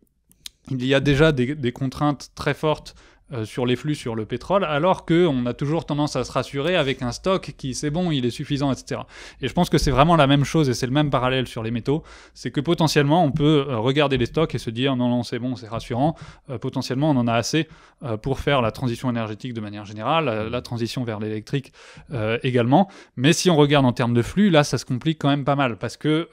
y a déjà des contraintes très fortes euh, sur les flux sur le pétrole, alors qu'on a toujours tendance à se rassurer avec un stock qui, c'est bon, il est suffisant, etc. Et je pense que c'est vraiment la même chose et c'est le même parallèle sur les métaux, c'est que potentiellement on peut euh, regarder les stocks et se dire non, non, c'est bon, c'est rassurant, euh, potentiellement on en a assez pour faire la transition énergétique de manière générale, la, transition vers l'électrique également. Mais si on regarde en termes de flux, là ça se complique quand même pas mal parce que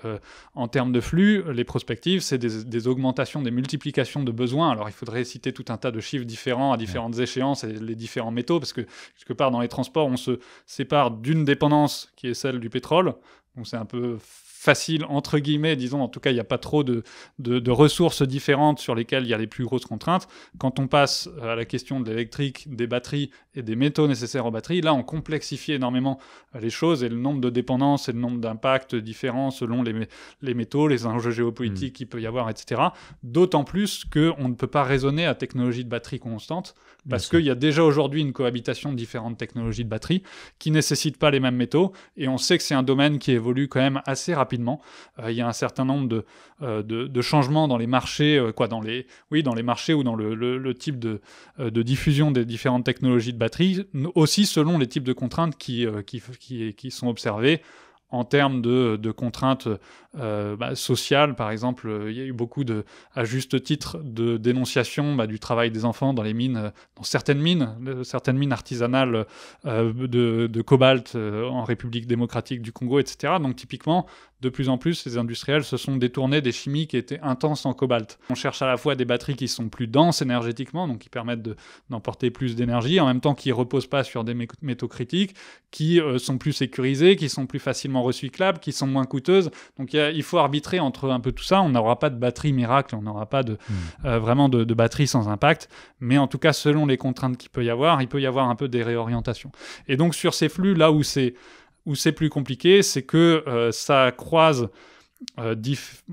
en termes de flux, les prospectives, c'est des, des augmentations, des multiplications de besoins. Alors il faudrait citer tout un tas de chiffres différents à différentes échéances et les différents métaux, parce que quelque part dans les transports, on se sépare d'une dépendance qui est celle du pétrole, donc c'est un peu facile, entre guillemets, disons, en tout cas, il n'y a pas trop de, de, ressources différentes sur lesquelles il y a les plus grosses contraintes. Quand on passe euh, à la question de l'électrique, des batteries et des métaux nécessaires aux batteries, là, on complexifie énormément euh, les choses et le nombre de dépendances et le nombre d'impacts différents selon les, les métaux, les enjeux géopolitiques mmh. qu'il peut y avoir, etc. D'autant plus qu'on ne peut pas raisonner à technologie de batterie constante parce qu'il y a déjà aujourd'hui une cohabitation de différentes technologies de batterie qui ne nécessitent pas les mêmes métaux et on sait que c'est un domaine qui évolue quand même assez rapidement euh, il y a un certain nombre de, euh, changements dans les marchés, euh, quoi, dans les, oui, dans les marchés ou dans le, type de, diffusion des différentes technologies de batterie, aussi selon les types de contraintes qui, qui, sont observées en termes de, contraintes bah, sociales, par exemple, il y a eu beaucoup de, à juste titre, de dénonciations bah, du travail des enfants dans les mines, dans certaines mines, certaines mines artisanales de, de, cobalt en République démocratique du Congo, etc. Donc typiquement, de plus en plus, ces industriels se sont détournés des chimiques qui étaient intenses en cobalt. On cherche à la fois des batteries qui sont plus denses énergétiquement, donc qui permettent d'emporter plus d'énergie, en même temps qui ne reposent pas sur des métaux critiques, qui euh, sont plus sécurisés, qui sont plus facilement recyclables, qui sont moins coûteuses. Donc il faut arbitrer entre un peu tout ça. On n'aura pas de batterie miracle, on n'aura pas mmh. euh, vraiment de, de batterie sans impact, mais en tout cas, selon les contraintes qu'il peut y avoir, il peut y avoir un peu des réorientations. Et donc sur ces flux, là où c'est où c'est plus compliqué, c'est que euh, ça croise euh,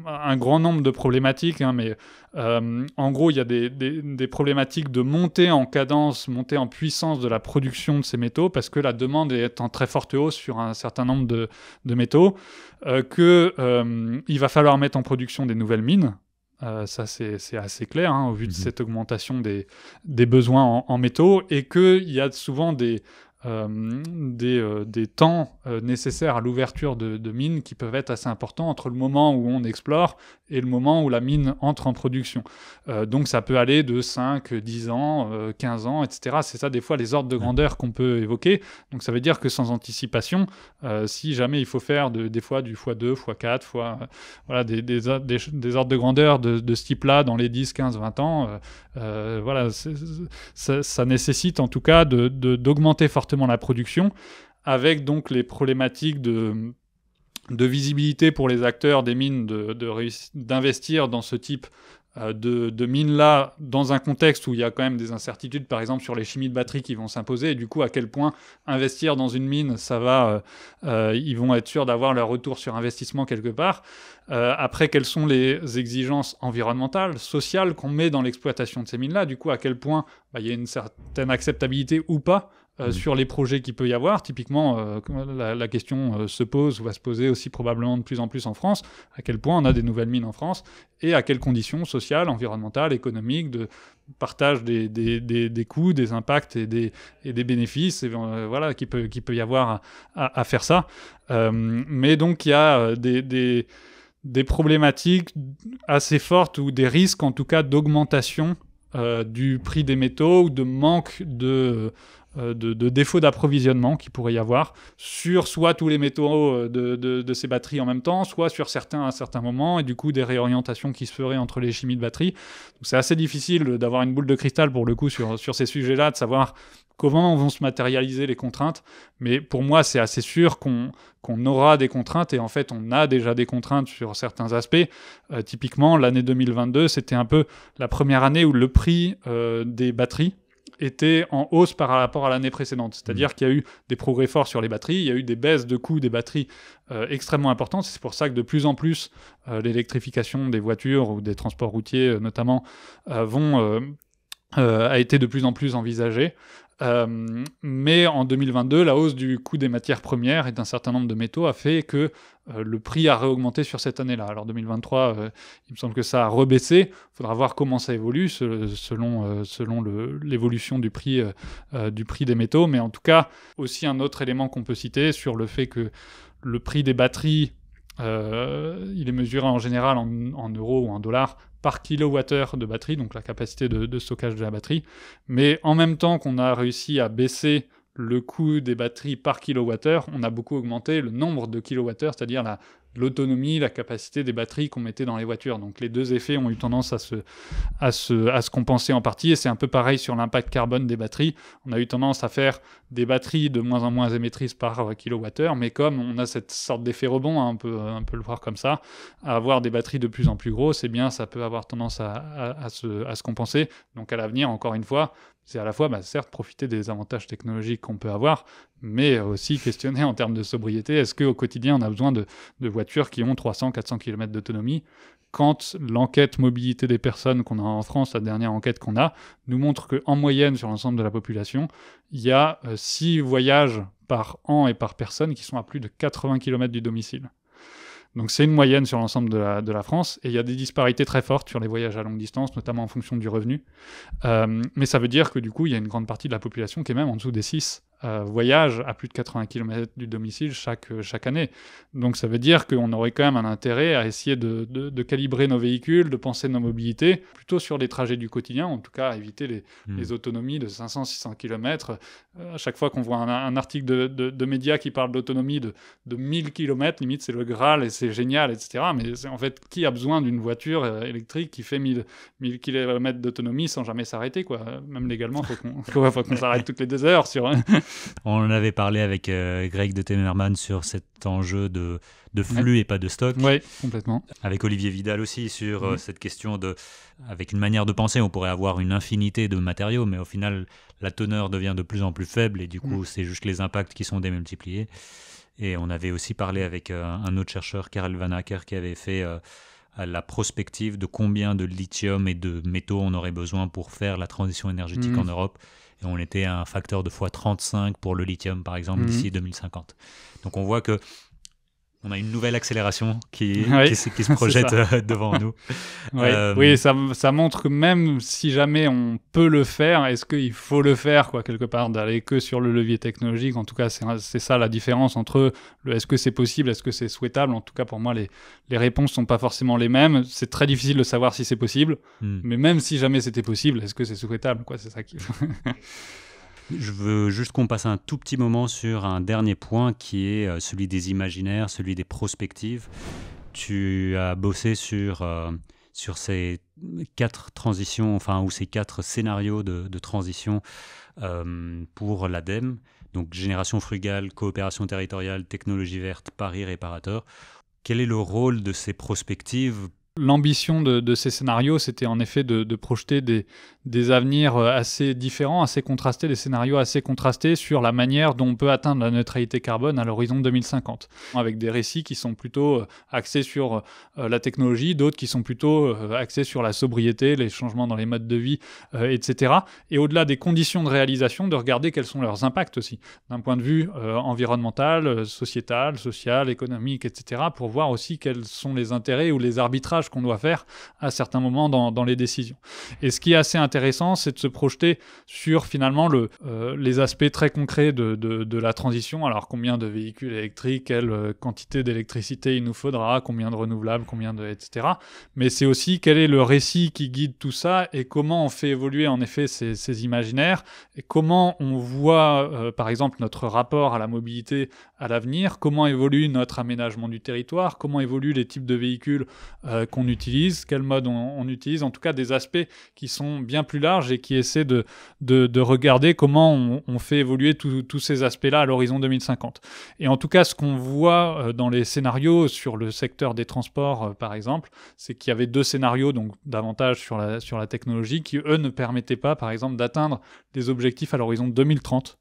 un grand nombre de problématiques, hein, mais euh, en gros, il y a des, problématiques de montée en cadence, montée en puissance de la production de ces métaux, parce que la demande est en très forte hausse sur un certain nombre de, métaux, qu'il va falloir mettre en production des nouvelles mines, ça, c'est assez clair hein, au vu de mmh cette augmentation des, besoins en, en métaux et qu'il y a souvent des, euh, euh, des, temps euh, nécessaires à l'ouverture de, mines qui peuvent être assez importants entre le moment où on explore et le moment où la mine entre en production. donc ça peut aller de 5, 10 ans, 15 ans, etc. C'est ça des fois les ordres de grandeur qu'on peut évoquer. Donc ça veut dire que sans anticipation, si jamais il faut faire des fois du x2, x4, fois, voilà, des, ordres de grandeur de, de ce type-là dans les 10, 15, 20 ans, euh, voilà, ça, nécessite en tout cas d'augmenter de, d'augmenter fortement la production, avec donc les problématiques de, de visibilité pour les acteurs des mines d'investir dans ce type euh, de, mines là dans un contexte où il y a quand même des incertitudes, par exemple sur les chimies de batterie qui vont s'imposer, et du coup à quel point investir dans une mine, ça va, euh, euh, ils vont être sûrs d'avoir leur retour sur investissement quelque part. après, quelles sont les exigences environnementales, sociales qu'on met dans l'exploitation de ces mines là, du coup à quel point bah, il y a une certaine acceptabilité ou pas euh, mm. sur les projets qu'il peut y avoir. Typiquement, euh, la, question euh, se pose ou va se poser aussi probablement de plus en plus en France, à quel point on a des nouvelles mines en France et à quelles conditions sociales, environnementales, économiques, de partage des, des, des, des coûts, des impacts et des, et des bénéfices voilà, qu'il peut, qui peut y avoir à, à faire ça. mais donc il y a des, problématiques assez fortes ou des risques en tout cas d'augmentation. du prix des métaux ou de manque de, euh, de, défauts d'approvisionnement qui pourrait y avoir sur soit tous les métaux euh, de, ces batteries en même temps, soit sur certains à certains moments, et du coup des réorientations qui se feraient entre les chimies de batteries c'est assez difficile d'avoir une boule de cristal pour le coup sur, sur ces sujets-là, de savoir comment vont se matérialiser les contraintes. Mais pour moi, c'est assez sûr qu'on qu'on aura des contraintes, et en fait on a déjà des contraintes sur certains aspects. Euh, typiquement, l'année 2022, c'était un peu la première année où le prix des batteries était en hausse par rapport à l'année précédente. C'est-à-dire mm. qu'il y a eu des progrès forts sur les batteries, il y a eu des baisses de coûts des batteries euh, extrêmement importantes. C'est pour ça que de plus en plus, euh, l'électrification des voitures ou des transports routiers euh, notamment a été de plus en plus envisagée. Euh, mais en 2022, la hausse du coût des matières premières et d'un certain nombre de métaux a fait que euh, le prix a réaugmenté sur cette année-là. Alors 2023, euh, il me semble que ça a rebaissé. Il faudra voir comment ça évolue selon, selon l'évolution du, prix du prix des métaux. Mais en tout cas, aussi un autre élément qu'on peut citer sur le fait que le prix des batteries, il est mesuré en général en, en euros ou en dollars par kilowattheure de batterie, donc la capacité de, de stockage de la batterie. Mais en même temps qu'on a réussi à baisser le coût des batteries par kilowattheure, on a beaucoup augmenté le nombre de kilowattheures, c'est-à-dire l'autonomie, la capacité des batteries qu'on mettait dans les voitures. Donc les deux effets ont eu tendance à se, compenser en partie, et c'est un peu pareil sur l'impact carbone des batteries. On a eu tendance à faire des batteries de moins en moins émettrices par euh, kilowattheure, mais comme on a cette sorte d'effet rebond, hein, euh, on, peut, le voir comme ça, avoir des batteries de plus en plus grosses, et eh bien ça peut avoir tendance à, se compenser. Donc à l'avenir, encore une fois, c'est à la fois, bah, certes, profiter des avantages technologiques qu'on peut avoir, mais aussi questionner en termes de sobriété. Est-ce qu'au quotidien, on a besoin de, de voitures qui ont 300-400 km d'autonomie quand l'enquête mobilité des personnes qu'on a en France, la dernière enquête qu'on a, nous montre qu'en moyenne sur l'ensemble de la population, il y a 6 euh, voyages par an et par personne qui sont à plus de 80 km du domicile. Donc c'est une moyenne sur l'ensemble de la, France, et il y a des disparités très fortes sur les voyages à longue distance, notamment en fonction du revenu. Euh, mais ça veut dire que du coup, il y a une grande partie de la population qui est même en dessous des 6 euh, voyage à plus de 80 km du domicile chaque, euh, chaque année. Donc ça veut dire qu'on aurait quand même un intérêt à essayer de, de, calibrer nos véhicules, de penser nos mobilités, plutôt sur les trajets du quotidien, en tout cas éviter hmm. les, autonomies de 500-600 km. Euh, à chaque fois qu'on voit un, article de, de, médias qui parle d'autonomie de, de 1000 km, limite c'est le Graal et c'est génial, etc. Mais en fait, qui a besoin d'une voiture électrique qui fait 1000, km d'autonomie sans jamais s'arrêter, quoi Même légalement, il faut qu'on s'arrête toutes les deux heures sur... On en avait parlé avec euh, Greg de Temerman sur cet enjeu de, flux et pas de stock. Oui, complètement. Avec Olivier Vidal aussi sur euh, cette question de. Avec une manière de penser, on pourrait avoir une infinité de matériaux, mais au final, la teneur devient de plus en plus faible et du coup, mm. c'est juste les impacts qui sont démultipliés. Et on avait aussi parlé avec euh, un autre chercheur, Karel Van Acker, qui avait fait la prospective de combien de lithium et de métaux on aurait besoin pour faire la transition énergétique mm. en Europe on était à un facteur de fois 35 pour le lithium, par exemple, d'ici 2050. Mhm. Donc on voit que on a une nouvelle accélération qui, se projette euh, devant nous. Euh, oui, ça, montre que même si jamais on peut le faire, est-ce qu'il faut le faire, quoi, quelque part, d'aller que sur le levier technologique En tout cas, c'est ça la différence entre est-ce que c'est possible, est-ce que c'est souhaitable En tout cas, pour moi, les, les réponses sont pas forcément les mêmes. C'est très difficile de savoir si c'est possible, hmm. mais même si jamais c'était possible, est-ce que c'est souhaitable quoi C'est ça qui. Je veux juste qu'on passe un tout petit moment sur un dernier point qui est euh, celui des imaginaires, celui des prospectives. Tu as bossé sur, euh, sur ces quatre transitions, enfin, ou ces quatre scénarios de, transition euh, pour l'ADEME, donc génération frugale, coopération territoriale, technologie verte, Paris réparateur. Quel est le rôle de ces prospectives L'ambition de, ces scénarios, c'était en effet de, projeter des, des, avenirs euh, assez différents, assez contrastés, des scénarios assez contrastés sur la manière dont on peut atteindre la neutralité carbone à l'horizon 2050, avec des récits qui sont plutôt euh, axés sur euh, la technologie, d'autres qui sont plutôt axés sur la sobriété, les changements dans les modes de vie, etc. Et au-delà des conditions de réalisation, de regarder quels sont leurs impacts aussi, d'un point de vue environnemental, sociétal, social, économique, etc., pour voir aussi quels sont les intérêts ou les arbitrages qu'on doit faire à certains moments dans, les décisions. Et ce qui est assez intéressant, c'est de se projeter sur finalement le, euh, les aspects très concrets de, la transition. Alors combien de véhicules électriques, quelle euh, quantité d'électricité il nous faudra, combien de renouvelables, combien de etc. Mais c'est aussi quel est le récit qui guide tout ça et comment on fait évoluer en effet ces, imaginaires et comment on voit euh, par exemple notre rapport à la mobilité à l'avenir, comment évolue notre aménagement du territoire, comment évoluent les types de véhicules euh, qu'on utilise, quel mode on, utilise, en tout cas des aspects qui sont bien plus larges et qui essaient de, de, regarder comment on, fait évoluer tous ces aspects-là à l'horizon 2050. Et en tout cas, ce qu'on voit euh, dans les scénarios sur le secteur des transports, euh, par exemple, c'est qu'il y avait deux scénarios, donc davantage sur la, sur la technologie, qui, eux, ne permettaient pas, par exemple, d'atteindre des objectifs à l'horizon 2030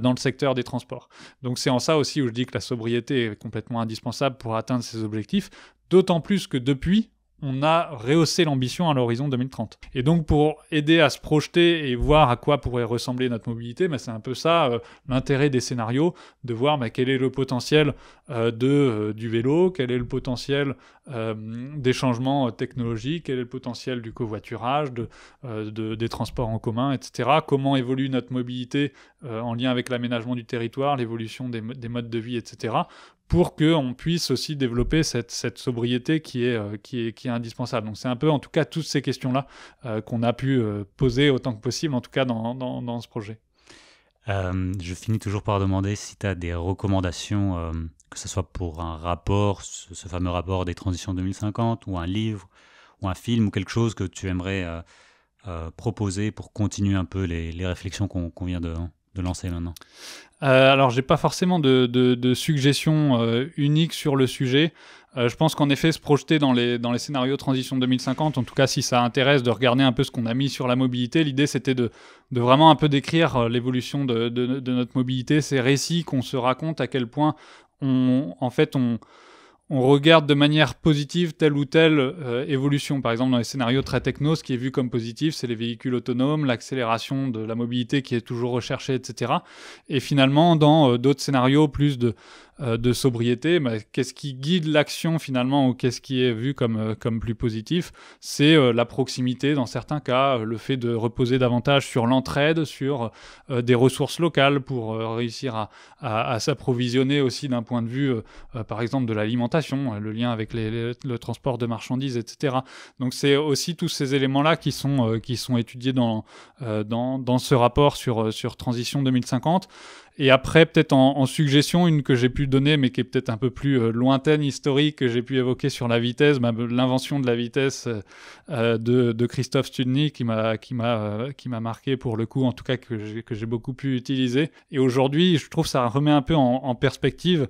dans le secteur des transports. Donc c'est en ça aussi où je dis que la sobriété est complètement indispensable pour atteindre ses objectifs, d'autant plus que depuis, on a rehaussé l'ambition à l'horizon 2030. Et donc pour aider à se projeter et voir à quoi pourrait ressembler notre mobilité, bah, c'est un peu ça euh, l'intérêt des scénarios, de voir bah, quel est le potentiel euh, de, euh, du vélo, quel est le potentiel des changements technologiques, quel est le potentiel du covoiturage, de, des transports en commun, etc. Comment évolue notre mobilité en lien avec l'aménagement du territoire, l'évolution des modes de vie, etc pour qu'on puisse aussi développer cette, sobriété qui est, euh, qui, qui est indispensable. Donc c'est un peu, en tout cas, toutes ces questions-là euh, qu'on a pu euh, poser autant que possible, en tout cas dans, ce projet. je finis toujours par demander si tu as des recommandations, que ce soit pour un rapport, ce, fameux rapport des transitions 2050, ou un livre, ou un film, ou quelque chose que tu aimerais proposer pour continuer un peu les, réflexions qu'on vient de, de lancer maintenant euh, alors, j'ai pas forcément de, de, de suggestions euh, uniques sur le sujet. Euh, je pense qu'en effet, se projeter dans les, dans les scénarios transition 2050, en tout cas si ça intéresse de regarder un peu ce qu'on a mis sur la mobilité, l'idée c'était de, vraiment un peu décrire l'évolution de, de notre mobilité, ces récits qu'on se raconte, à quel point on, en fait on, on regarde de manière positive telle ou telle euh, évolution. Par exemple, dans les scénarios très techno, ce qui est vu comme positif, c'est les véhicules autonomes, l'accélération de la mobilité qui est toujours recherchée, etc. Et finalement, dans euh, d'autres scénarios plus de euh, de sobriété, mais qu'est-ce qui guide l'action finalement ou qu'est-ce qui est vu comme, euh, plus positif C'est euh, la proximité dans certains cas, le fait de reposer davantage sur l'entraide, sur des ressources locales pour réussir à, s'approvisionner aussi d'un point de vue par exemple de l'alimentation, le lien avec le transport de marchandises, etc. Donc c'est aussi tous ces éléments-là qui, sont qui sont étudiés dans, dans, dans, ce rapport sur, sur Transition 2050. Et après, peut-être en, suggestion, une que j'ai pu donner, mais qui est peut-être un peu plus euh, lointaine, historique, que j'ai pu évoquer sur la vitesse, ben, ben, l'invention de la vitesse euh, euh, de, Christophe Studny, qui m'a qui m'a qui m'a marqué pour le coup, en tout cas que j'ai que j'ai beaucoup pu utiliser. Et aujourd'hui, je trouve ça remet un peu en, perspective.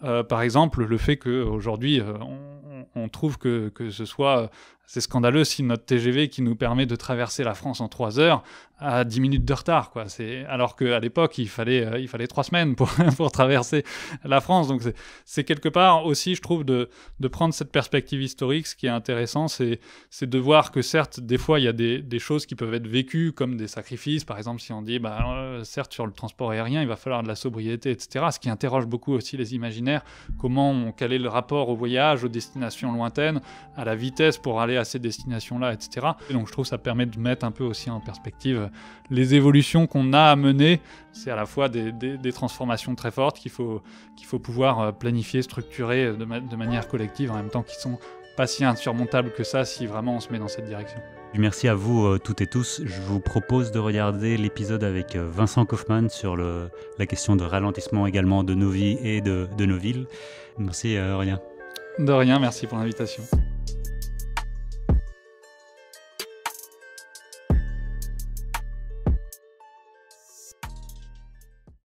par exemple, le fait qu'aujourd'hui, on, on trouve que, que ce soit c'est scandaleux si notre TGV qui nous permet de traverser la France en 3 heures a 10 minutes de retard, quoi. C'est alors qu'à l'époque il fallait euh, il fallait trois semaines pour pour traverser la France. Donc c'est quelque part aussi, je trouve, de de prendre cette perspective historique. Ce qui est intéressant, c'est c'est de voir que certes des fois il y a des, choses qui peuvent être vécues comme des sacrifices. Par exemple, si on dit bah euh, certes sur le transport aérien il va falloir de la sobriété, etc. Ce qui interroge beaucoup aussi les imaginaires. Comment on, quel le rapport au voyage, aux destinations lointaines, à la vitesse pour aller à ces destinations-là, etc. donc je trouve que ça permet de mettre un peu aussi en perspective les évolutions qu'on a à mener. C'est à la fois des, transformations très fortes qu'il faut, qu'il faut pouvoir euh, planifier, structurer euh, de, manière collective, en même temps qui sont pas si insurmontables que ça si vraiment on se met dans cette direction. Merci à vous euh, toutes et tous. Je vous propose de regarder l'épisode avec Vincent Kaufmann sur le, la question de ralentissement également de nos vies et de, nos villes. Merci rien Aurélien. De rien, merci pour l'invitation.